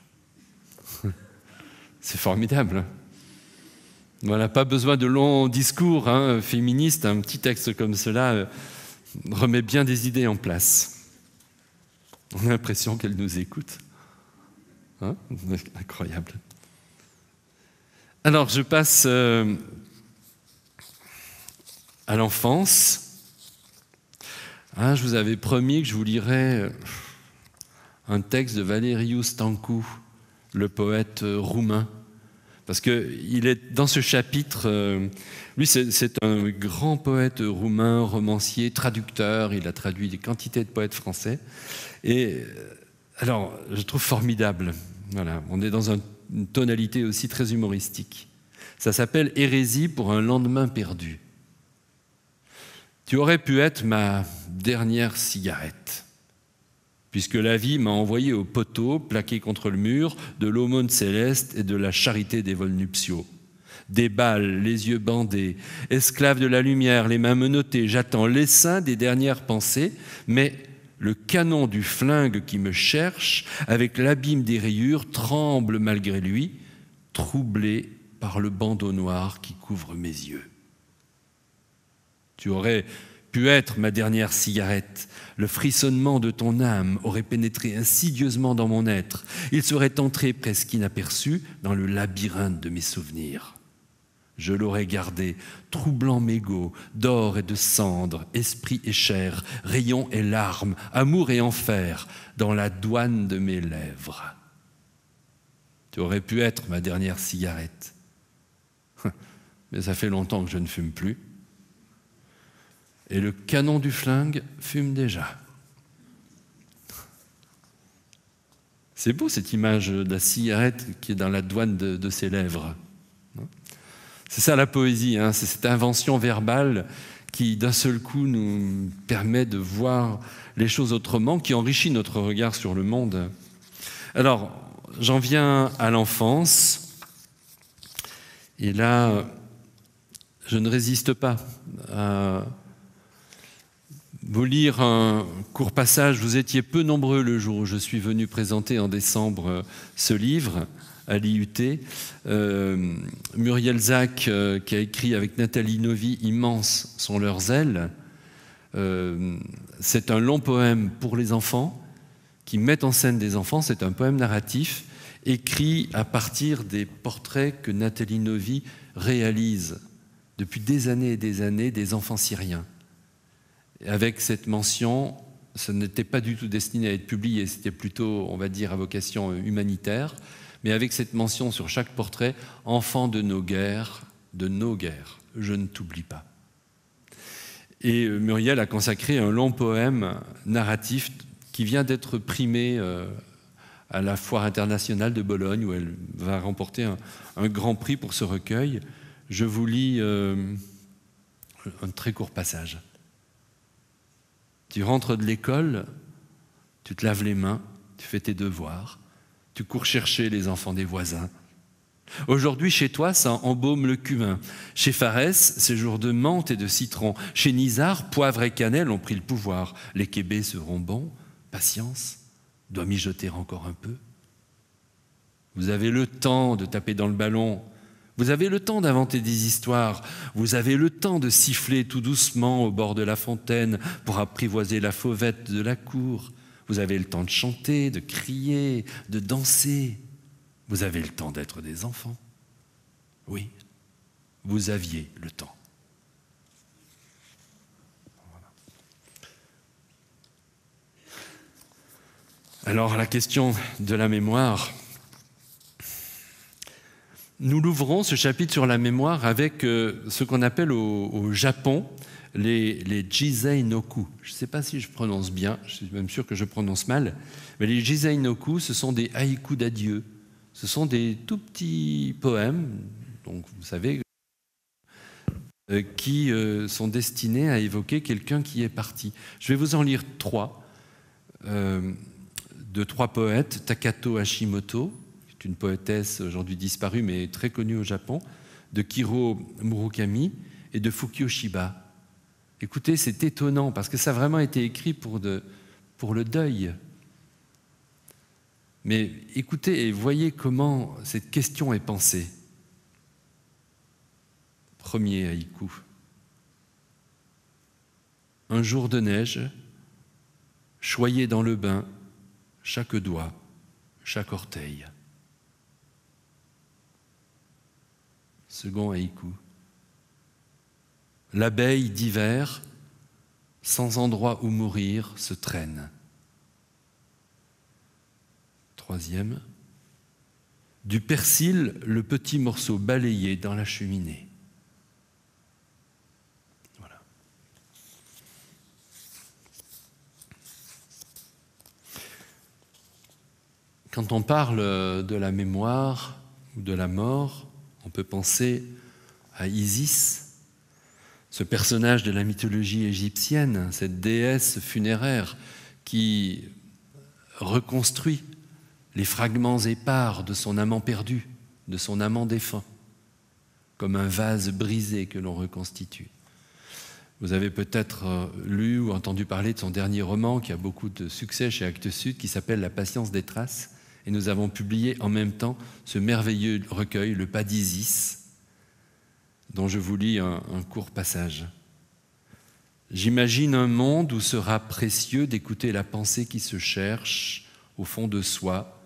C'est formidable. Voilà, pas besoin de longs discours hein, féministes. Un petit texte comme cela euh, remet bien des idées en place. On a l'impression qu'elle nous écoute. Hein Incroyable. Alors, je passe euh, à l'enfance. Hein, je vous avais promis que je vous lirais euh, un texte de Valerius Stancu, le poète euh, roumain. Parce qu'il est dans ce chapitre, euh, lui c'est un grand poète roumain, romancier, traducteur, il a traduit des quantités de poètes français. Et alors, je trouve formidable. Voilà, on est dans une tonalité aussi très humoristique. Ça s'appelle Hérésie pour un lendemain perdu. Tu aurais pu être ma dernière cigarette, puisque la vie m'a envoyé au poteau, plaqué contre le mur, de l'aumône céleste et de la charité des vols nuptiaux. Des balles, les yeux bandés, esclave de la lumière, les mains menottées, j'attends l'essaim des dernières pensées, mais le canon du flingue qui me cherche, avec l'abîme des rayures, tremble malgré lui, troublé par le bandeau noir qui couvre mes yeux. Tu aurais pu être ma dernière cigarette. Le frissonnement de ton âme aurait pénétré insidieusement dans mon être. Il serait entré presque inaperçu dans le labyrinthe de mes souvenirs. Je l'aurais gardé, troublant mes goûts d'or et de cendre, esprit et chair, rayons et larmes, amour et enfer, dans la douane de mes lèvres. Tu aurais pu être ma dernière cigarette. Mais ça fait longtemps que je ne fume plus et le canon du flingue fume déjà. C'est beau cette image de la cigarette qui est dans la douane de, ses lèvres. C'est ça la poésie, hein. c'est cette invention verbale qui d'un seul coup nous permet de voir les choses autrement, qui enrichit notre regard sur le monde. Alors, j'en viens à l'enfance, et là, je ne résiste pas à vous lire un court passage. Vous étiez peu nombreux le jour où je suis venu présenter en décembre euh, ce livre à l'IUT. Euh, Muriel Zach, euh, qui a écrit avec Nathalie Novi Immense sont leurs ailes. c'est un long poème pour les enfants qui met en scène des enfants. C'est un poème narratif écrit à partir des portraits que Nathalie Novi réalise depuis des années et des années des enfants syriens avec cette mention, ce n'était pas du tout destiné à être publié, c'était plutôt, on va dire, à vocation humanitaire, mais avec cette mention sur chaque portrait, enfant de nos guerres, de nos guerres, je ne t'oublie pas. Et Muriel a consacré un long poème narratif qui vient d'être primé euh, à la Foire internationale de Bologne, où elle va remporter un, grand prix pour ce recueil. Je vous lis euh, un très court passage. Tu rentres de l'école, tu te laves les mains, tu fais tes devoirs, tu cours chercher les enfants des voisins. Aujourd'hui, chez toi, ça embaume le cumin. Chez Fares, c'est jour de menthe et de citron. Chez Nizar, poivre et cannelle ont pris le pouvoir. Les Québés seront bons. Patience, doit mijoter encore un peu. Vous avez le temps de taper dans le ballon vous avez le temps d'inventer des histoires, vous avez le temps de siffler tout doucement au bord de la fontaine pour apprivoiser la fauvette de la cour, vous avez le temps de chanter, de crier, de danser, vous avez le temps d'être des enfants. Oui, vous aviez le temps. Alors la question de la mémoire, nous l'ouvrons, ce chapitre sur la mémoire, avec euh, ce qu'on appelle au, Japon les, les noku Je ne sais pas si je prononce bien, je suis même sûr que je prononce mal, mais les Noku, ce sont des haïkus d'adieu. Ce sont des tout petits poèmes, donc vous savez, euh, qui euh, sont destinés à évoquer quelqu'un qui est parti. Je vais vous en lire trois, de trois poètes, Takato Hashimoto, une poétesse aujourd'hui disparue, mais très connue au Japon, de Kiro Murakami et de Fukio Écoutez, c'est étonnant parce que ça a vraiment été écrit pour, de, pour le deuil. Mais écoutez et voyez comment cette question est pensée. Premier haïku. Un jour de neige, choyé dans le bain, chaque doigt, chaque orteil. second haïku. L'abeille d'hiver, sans endroit où mourir, se traîne. Troisième, du persil, le petit morceau balayé dans la cheminée. Voilà. Quand on parle de la mémoire ou de la mort, on peut penser à Isis, ce personnage de la mythologie égyptienne, cette déesse funéraire qui reconstruit les fragments épars de son amant perdu, de son amant défunt, comme un vase brisé que l'on reconstitue. Vous avez peut-être euh, lu ou entendu parler de son dernier roman qui a beaucoup de succès chez Actes Sud, qui s'appelle La patience des traces, et nous avons publié en même temps ce merveilleux recueil, Le Pas d'Isis, dont je vous lis un, court passage. J'imagine un monde où sera précieux d'écouter la pensée qui se cherche au fond de soi,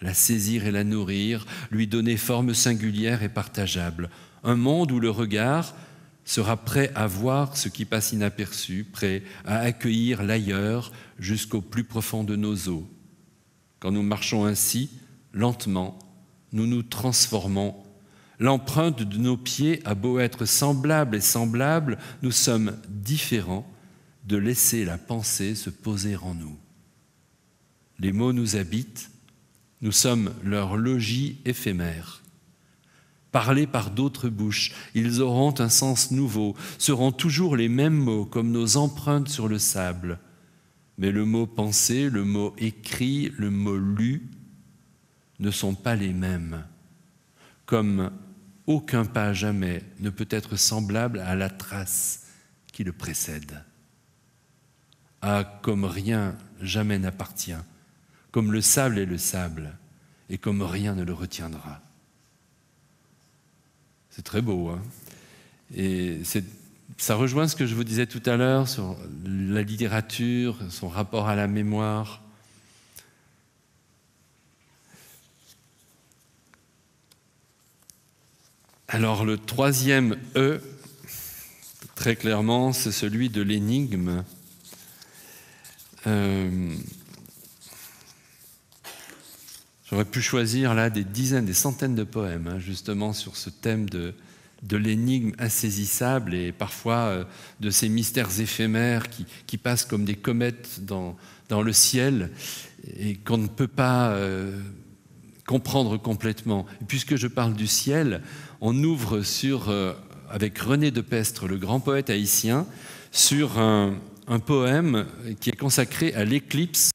la saisir et la nourrir, lui donner forme singulière et partageable. Un monde où le regard sera prêt à voir ce qui passe inaperçu, prêt à accueillir l'ailleurs jusqu'au plus profond de nos eaux quand nous marchons ainsi, lentement, nous nous transformons. L'empreinte de nos pieds a beau être semblable et semblable, nous sommes différents de laisser la pensée se poser en nous. Les mots nous habitent, nous sommes leur logis éphémère. Parlés par d'autres bouches, ils auront un sens nouveau, seront toujours les mêmes mots comme nos empreintes sur le sable. Mais le mot pensé, le mot écrit, le mot lu ne sont pas les mêmes, comme aucun pas jamais ne peut être semblable à la trace qui le précède. à ah, comme rien jamais n'appartient, comme le sable est le sable, et comme rien ne le retiendra. C'est très beau, hein Et c'est ça rejoint ce que je vous disais tout à l'heure sur la littérature, son rapport à la mémoire. Alors le troisième E, très clairement, c'est celui de l'énigme. Euh, j'aurais pu choisir là des dizaines, des centaines de poèmes, hein, justement, sur ce thème de, de l'énigme insaisissable et parfois euh, de ces mystères éphémères qui, passent comme des comètes dans, le ciel et qu'on ne peut pas euh, comprendre complètement. puisque je parle du ciel, on ouvre sur, euh, avec René de Pestre, le grand poète haïtien, sur un, poème qui est consacré à l'éclipse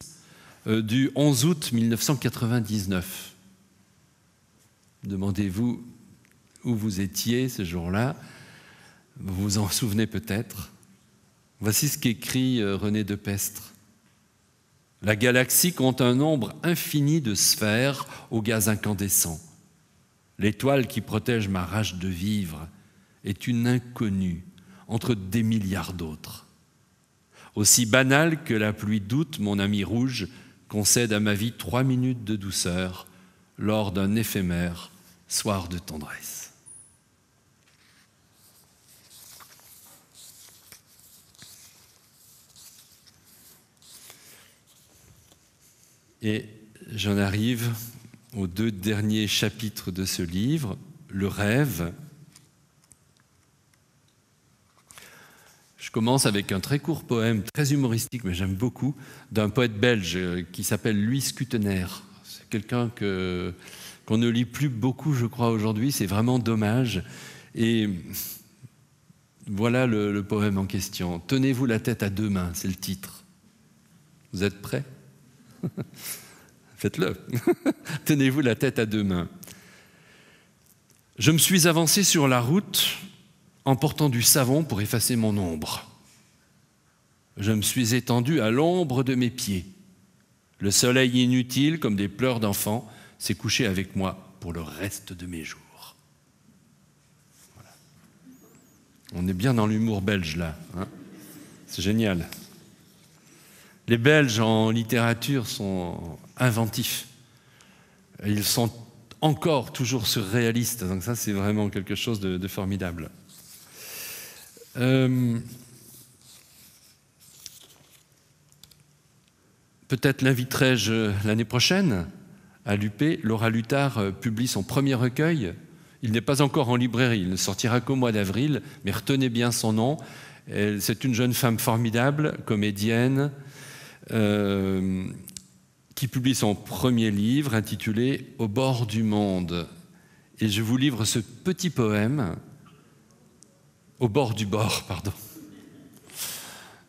du 11 août 1999. Demandez-vous où vous étiez ce jour-là. Vous vous en souvenez peut-être. Voici ce qu'écrit euh, René de Pestre. La galaxie compte un nombre infini de sphères au gaz incandescent. L'étoile qui protège ma rage de vivre est une inconnue entre des milliards d'autres. Aussi banale que la pluie d'août, mon ami rouge concède à ma vie trois minutes de douceur lors d'un éphémère soir de tendresse. Et j'en arrive aux deux derniers chapitres de ce livre, le rêve. Je commence avec un très court poème, très humoristique, mais j'aime beaucoup, d'un poète belge euh, qui s'appelle Louis Scutener. C'est quelqu'un que, qu'on ne lit plus beaucoup, je crois, aujourd'hui. C'est vraiment dommage. Et voilà le poème en question. Tenez-vous la tête à deux mains, c'est le titre. Vous êtes prêts Faites-le. Tenez-vous la tête à deux mains. Je me suis avancé sur la route en portant du savon pour effacer mon ombre. Je me suis étendu à l'ombre de mes pieds. Le soleil inutile, comme des pleurs d'enfant, s'est couché avec moi pour le reste de mes jours. On est bien dans l'humour belge là. Hein. C'est génial. Les Belges en littérature sont inventifs. Ils sont encore toujours surréalistes, donc ça c'est vraiment quelque chose de, formidable. Euh, peut-être l'inviterai-je l'année prochaine à l'UP. Laura Lutard euh, publie son premier recueil. Il n'est pas encore en librairie, il ne sortira qu'au mois d'avril, mais retenez bien son nom. C'est une jeune femme formidable, comédienne, euh, qui publie son premier livre intitulé Au bord du monde. Et je vous livre ce petit poème, Au bord du bord, pardon.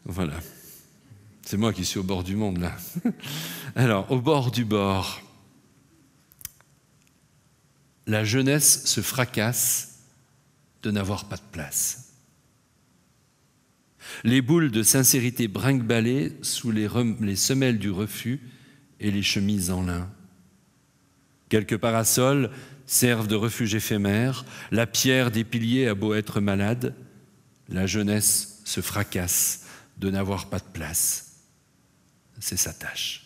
Voilà. C'est moi qui suis au bord du monde, là. Alors, au bord du bord, la jeunesse se fracasse de n'avoir pas de place les boules de sincérité brinqueballées sous les, les semelles du refus et les chemises en lin. Quelques parasols servent de refuge éphémère, la pierre des piliers a beau être malade, la jeunesse se fracasse de n'avoir pas de place. C'est sa tâche.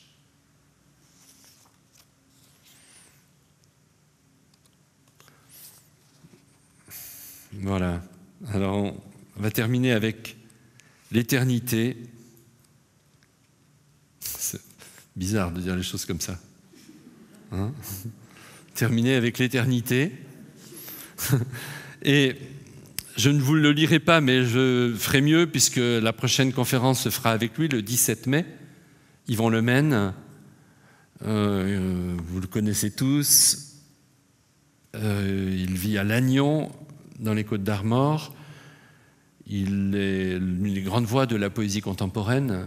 Voilà. Alors, on va terminer avec l'éternité. C'est bizarre de dire les choses comme ça. Hein Terminer avec l'éternité. Et je ne vous le lirai pas, mais je ferai mieux puisque la prochaine conférence se fera avec lui le 17 mai. Yvon Le Mène, euh, euh, vous le connaissez tous. Euh, il vit à Lannion, dans les Côtes d'Armor. Il est une des grandes voix de la poésie contemporaine.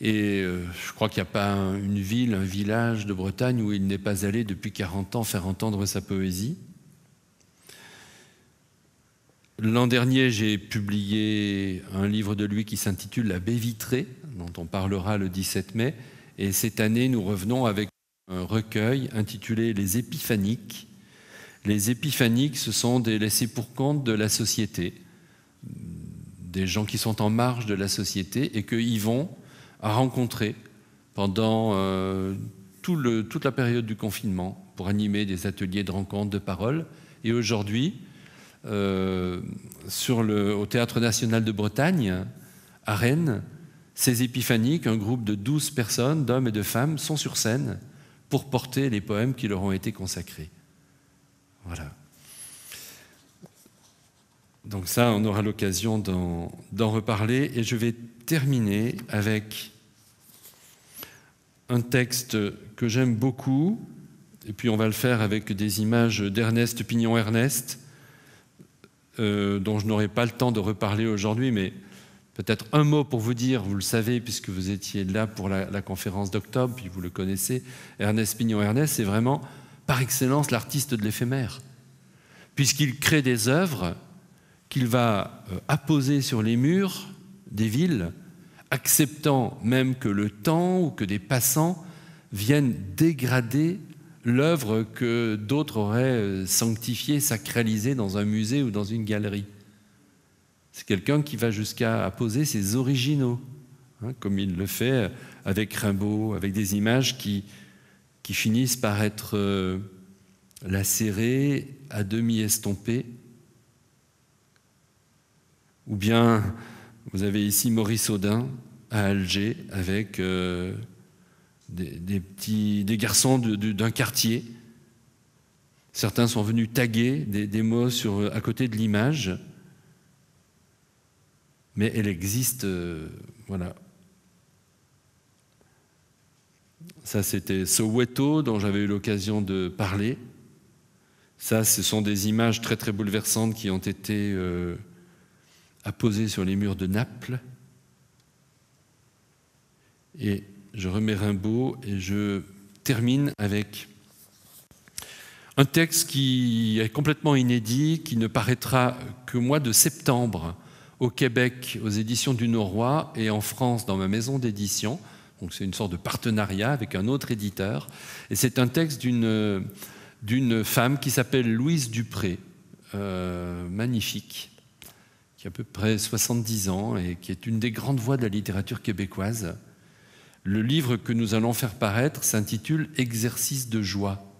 Et euh, je crois qu'il n'y a pas une ville, un village de Bretagne où il n'est pas allé depuis 40 ans faire entendre sa poésie. L'an dernier, j'ai publié un livre de lui qui s'intitule La baie vitrée, dont on parlera le 17 mai. Et cette année, nous revenons avec un recueil intitulé Les épiphaniques. Les épiphaniques, ce sont des laissés pour compte de la société des gens qui sont en marge de la société et qu'ils vont rencontrer pendant euh, toute la période du confinement pour animer des ateliers de rencontres, de paroles. Et aujourd'hui, euh, au Théâtre national de Bretagne, à Rennes, ces épiphaniques, un groupe de douze personnes, d'hommes et de femmes, sont sur scène pour porter les poèmes qui leur ont été consacrés. Voilà. Donc ça, on aura l'occasion d'en reparler. Et je vais terminer avec un texte que j'aime beaucoup, et puis on va le faire avec des images d'Ernest Pignon-Ernest, euh, dont je n'aurai pas le temps de reparler aujourd'hui, mais peut-être un mot pour vous dire, vous le savez, puisque vous étiez là pour la, la conférence d'octobre, puis vous le connaissez, Ernest Pignon-Ernest, c'est vraiment, par excellence, l'artiste de l'éphémère, puisqu'il crée des œuvres qu'il va euh, apposer sur les murs des villes, acceptant même que le temps ou que des passants viennent dégrader l'œuvre que d'autres auraient euh, sanctifiée, sacralisée dans un musée ou dans une galerie. C'est quelqu'un qui va jusqu'à apposer ses originaux, hein, comme il le fait euh, avec Rimbaud, avec des images qui, finissent par être lacérées, à demi estompées, ou bien, vous avez ici Maurice Audin à Alger avec euh, des, petits, des garçons d'un quartier. Certains sont venus taguer des, mots à côté de l'image, mais elle existe. Euh, voilà. Ça, c'était Soweto, dont j'avais eu l'occasion de parler. Ça, ce sont des images très très bouleversantes qui ont été euh, à poser sur les murs de Naples. Et je remets Rimbaud et je termine avec un texte qui est complètement inédit, qui ne paraîtra que mois de septembre au Québec aux éditions du Nord-Roi et en France dans ma maison d'édition. Donc c'est une sorte de partenariat avec un autre éditeur. Et c'est un texte d'une, femme qui s'appelle Louise Dupré. Euh, magnifique à peu près 70 ans et qui est une des grandes voix de la littérature québécoise. Le livre que nous allons faire paraître s'intitule Exercice de joie.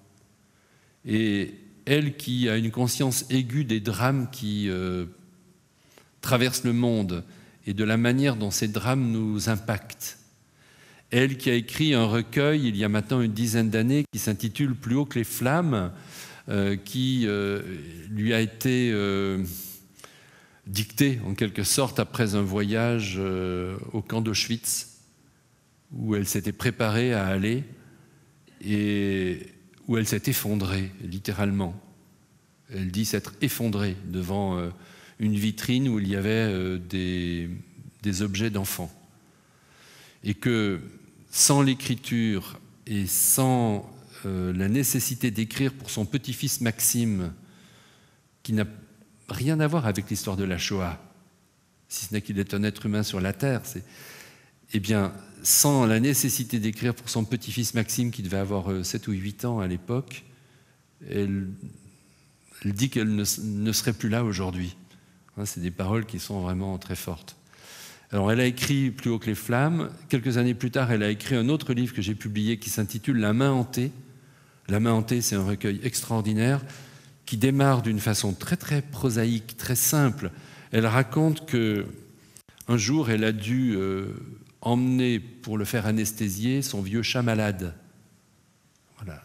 Et elle qui a une conscience aiguë des drames qui euh, traversent le monde et de la manière dont ces drames nous impactent. Elle qui a écrit un recueil il y a maintenant une dizaine d'années qui s'intitule Plus haut que les flammes, euh, qui euh, lui a été dictée en quelque sorte après un voyage euh, au camp d'Auschwitz où elle s'était préparée à aller et où elle s'est effondrée littéralement. Elle dit s'être effondrée devant euh, une vitrine où il y avait euh, des, objets d'enfants. Et que sans l'écriture et sans la nécessité d'écrire pour son petit-fils Maxime, qui n'a rien à voir avec l'histoire de la Shoah, si ce n'est qu'il est un être humain sur la Terre. Eh bien, sans la nécessité d'écrire pour son petit-fils Maxime, qui devait avoir 7 euh, ou 8 ans à l'époque, elle, dit qu'elle ne, serait plus là aujourd'hui. Hein, c'est des paroles qui sont vraiment très fortes. Alors, elle a écrit Plus haut que les flammes. Quelques années plus tard, elle a écrit un autre livre que j'ai publié qui s'intitule La main hantée. La main hantée, c'est un recueil extraordinaire qui démarre d'une façon très très prosaïque, très simple. Elle raconte que un jour, elle a dû euh, emmener pour le faire anesthésier son vieux chat malade. Voilà,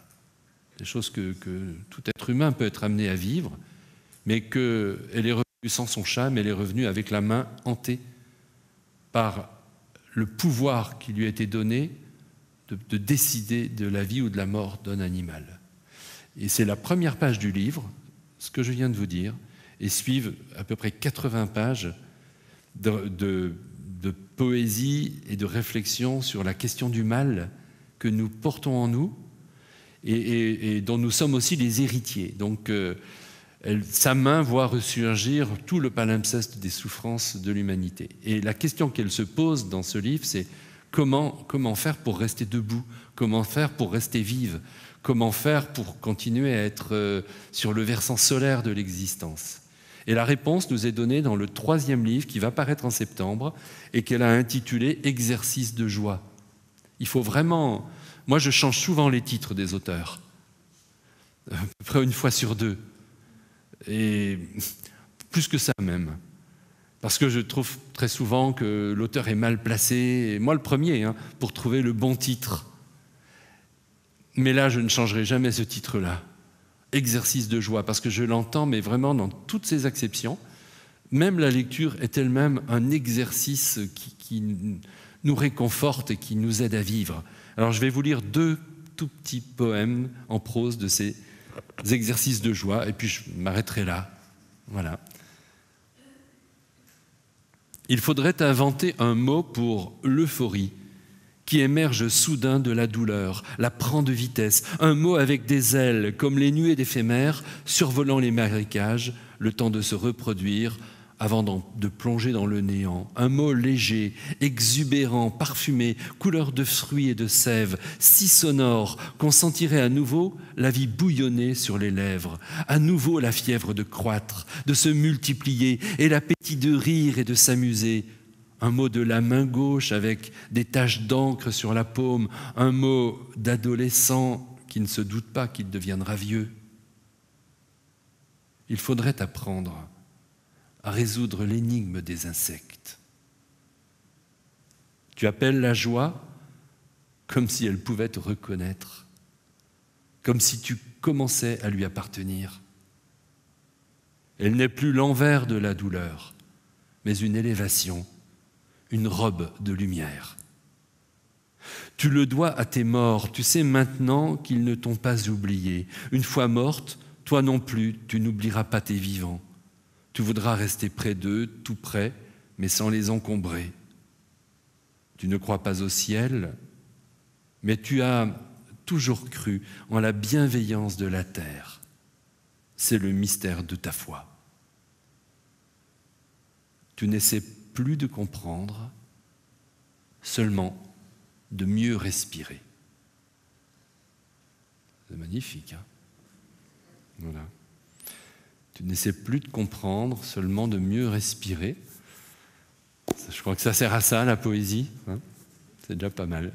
des choses que, tout être humain peut être amené à vivre, mais qu'elle est revenue sans son chat, mais elle est revenue avec la main hantée par le pouvoir qui lui a été donné de décider de la vie ou de la mort d'un animal. Et c'est la première page du livre, ce que je viens de vous dire, et suivent à peu près 80 pages de, poésie et de réflexion sur la question du mal que nous portons en nous et, dont nous sommes aussi les héritiers. Donc euh, sa main voit ressurgir tout le palimpseste des souffrances de l'humanité. Et la question qu'elle se pose dans ce livre, c'est comment faire pour rester debout, comment faire pour rester vive, Comment faire pour continuer à être euh, sur le versant solaire de l'existence Et la réponse nous est donnée dans le troisième livre qui va paraître en septembre et qu'elle a intitulé Exercice de joie. Il faut vraiment... Moi, je change souvent les titres des auteurs, à peu près une fois sur deux, et plus que ça même. Parce que je trouve très souvent que l'auteur est mal placé, et moi le premier, hein, pour trouver le bon titre. Mais là, je ne changerai jamais ce titre-là. Exercice de joie, parce que je l'entends, mais vraiment dans toutes ses acceptions. Même la lecture est elle-même un exercice qui, nous réconforte et qui nous aide à vivre. Alors je vais vous lire deux tout petits poèmes en prose de ces exercices de joie, et puis je m'arrêterai là. Voilà. Il faudrait inventer un mot pour l'euphorie qui émerge soudain de la douleur, la prend de vitesse, un mot avec des ailes, comme les nuées d'éphémères, survolant les marécages, le temps de se reproduire, avant de plonger dans le néant. Un mot léger, exubérant, parfumé, couleur de fruits et de sève, si sonore qu'on sentirait à nouveau la vie bouillonner sur les lèvres, à nouveau la fièvre de croître, de se multiplier et l'appétit de rire et de s'amuser un mot de la main gauche avec des taches d'encre sur la paume, un mot d'adolescent qui ne se doute pas qu'il deviendra vieux. Il faudrait apprendre à résoudre l'énigme des insectes. Tu appelles la joie comme si elle pouvait te reconnaître, comme si tu commençais à lui appartenir. Elle n'est plus l'envers de la douleur, mais une élévation une robe de lumière. Tu le dois à tes morts, tu sais maintenant qu'ils ne t'ont pas oublié. Une fois morte, toi non plus, tu n'oublieras pas tes vivants. Tu voudras rester près d'eux, tout près, mais sans les encombrer. Tu ne crois pas au ciel, mais tu as toujours cru en la bienveillance de la terre. C'est le mystère de ta foi. Tu n'essaies plus de comprendre, seulement de mieux respirer. C'est magnifique. Hein. voilà. Tu n'essaies plus de comprendre, seulement de mieux respirer. Je crois que ça sert à ça, la poésie. Hein. C'est déjà pas mal.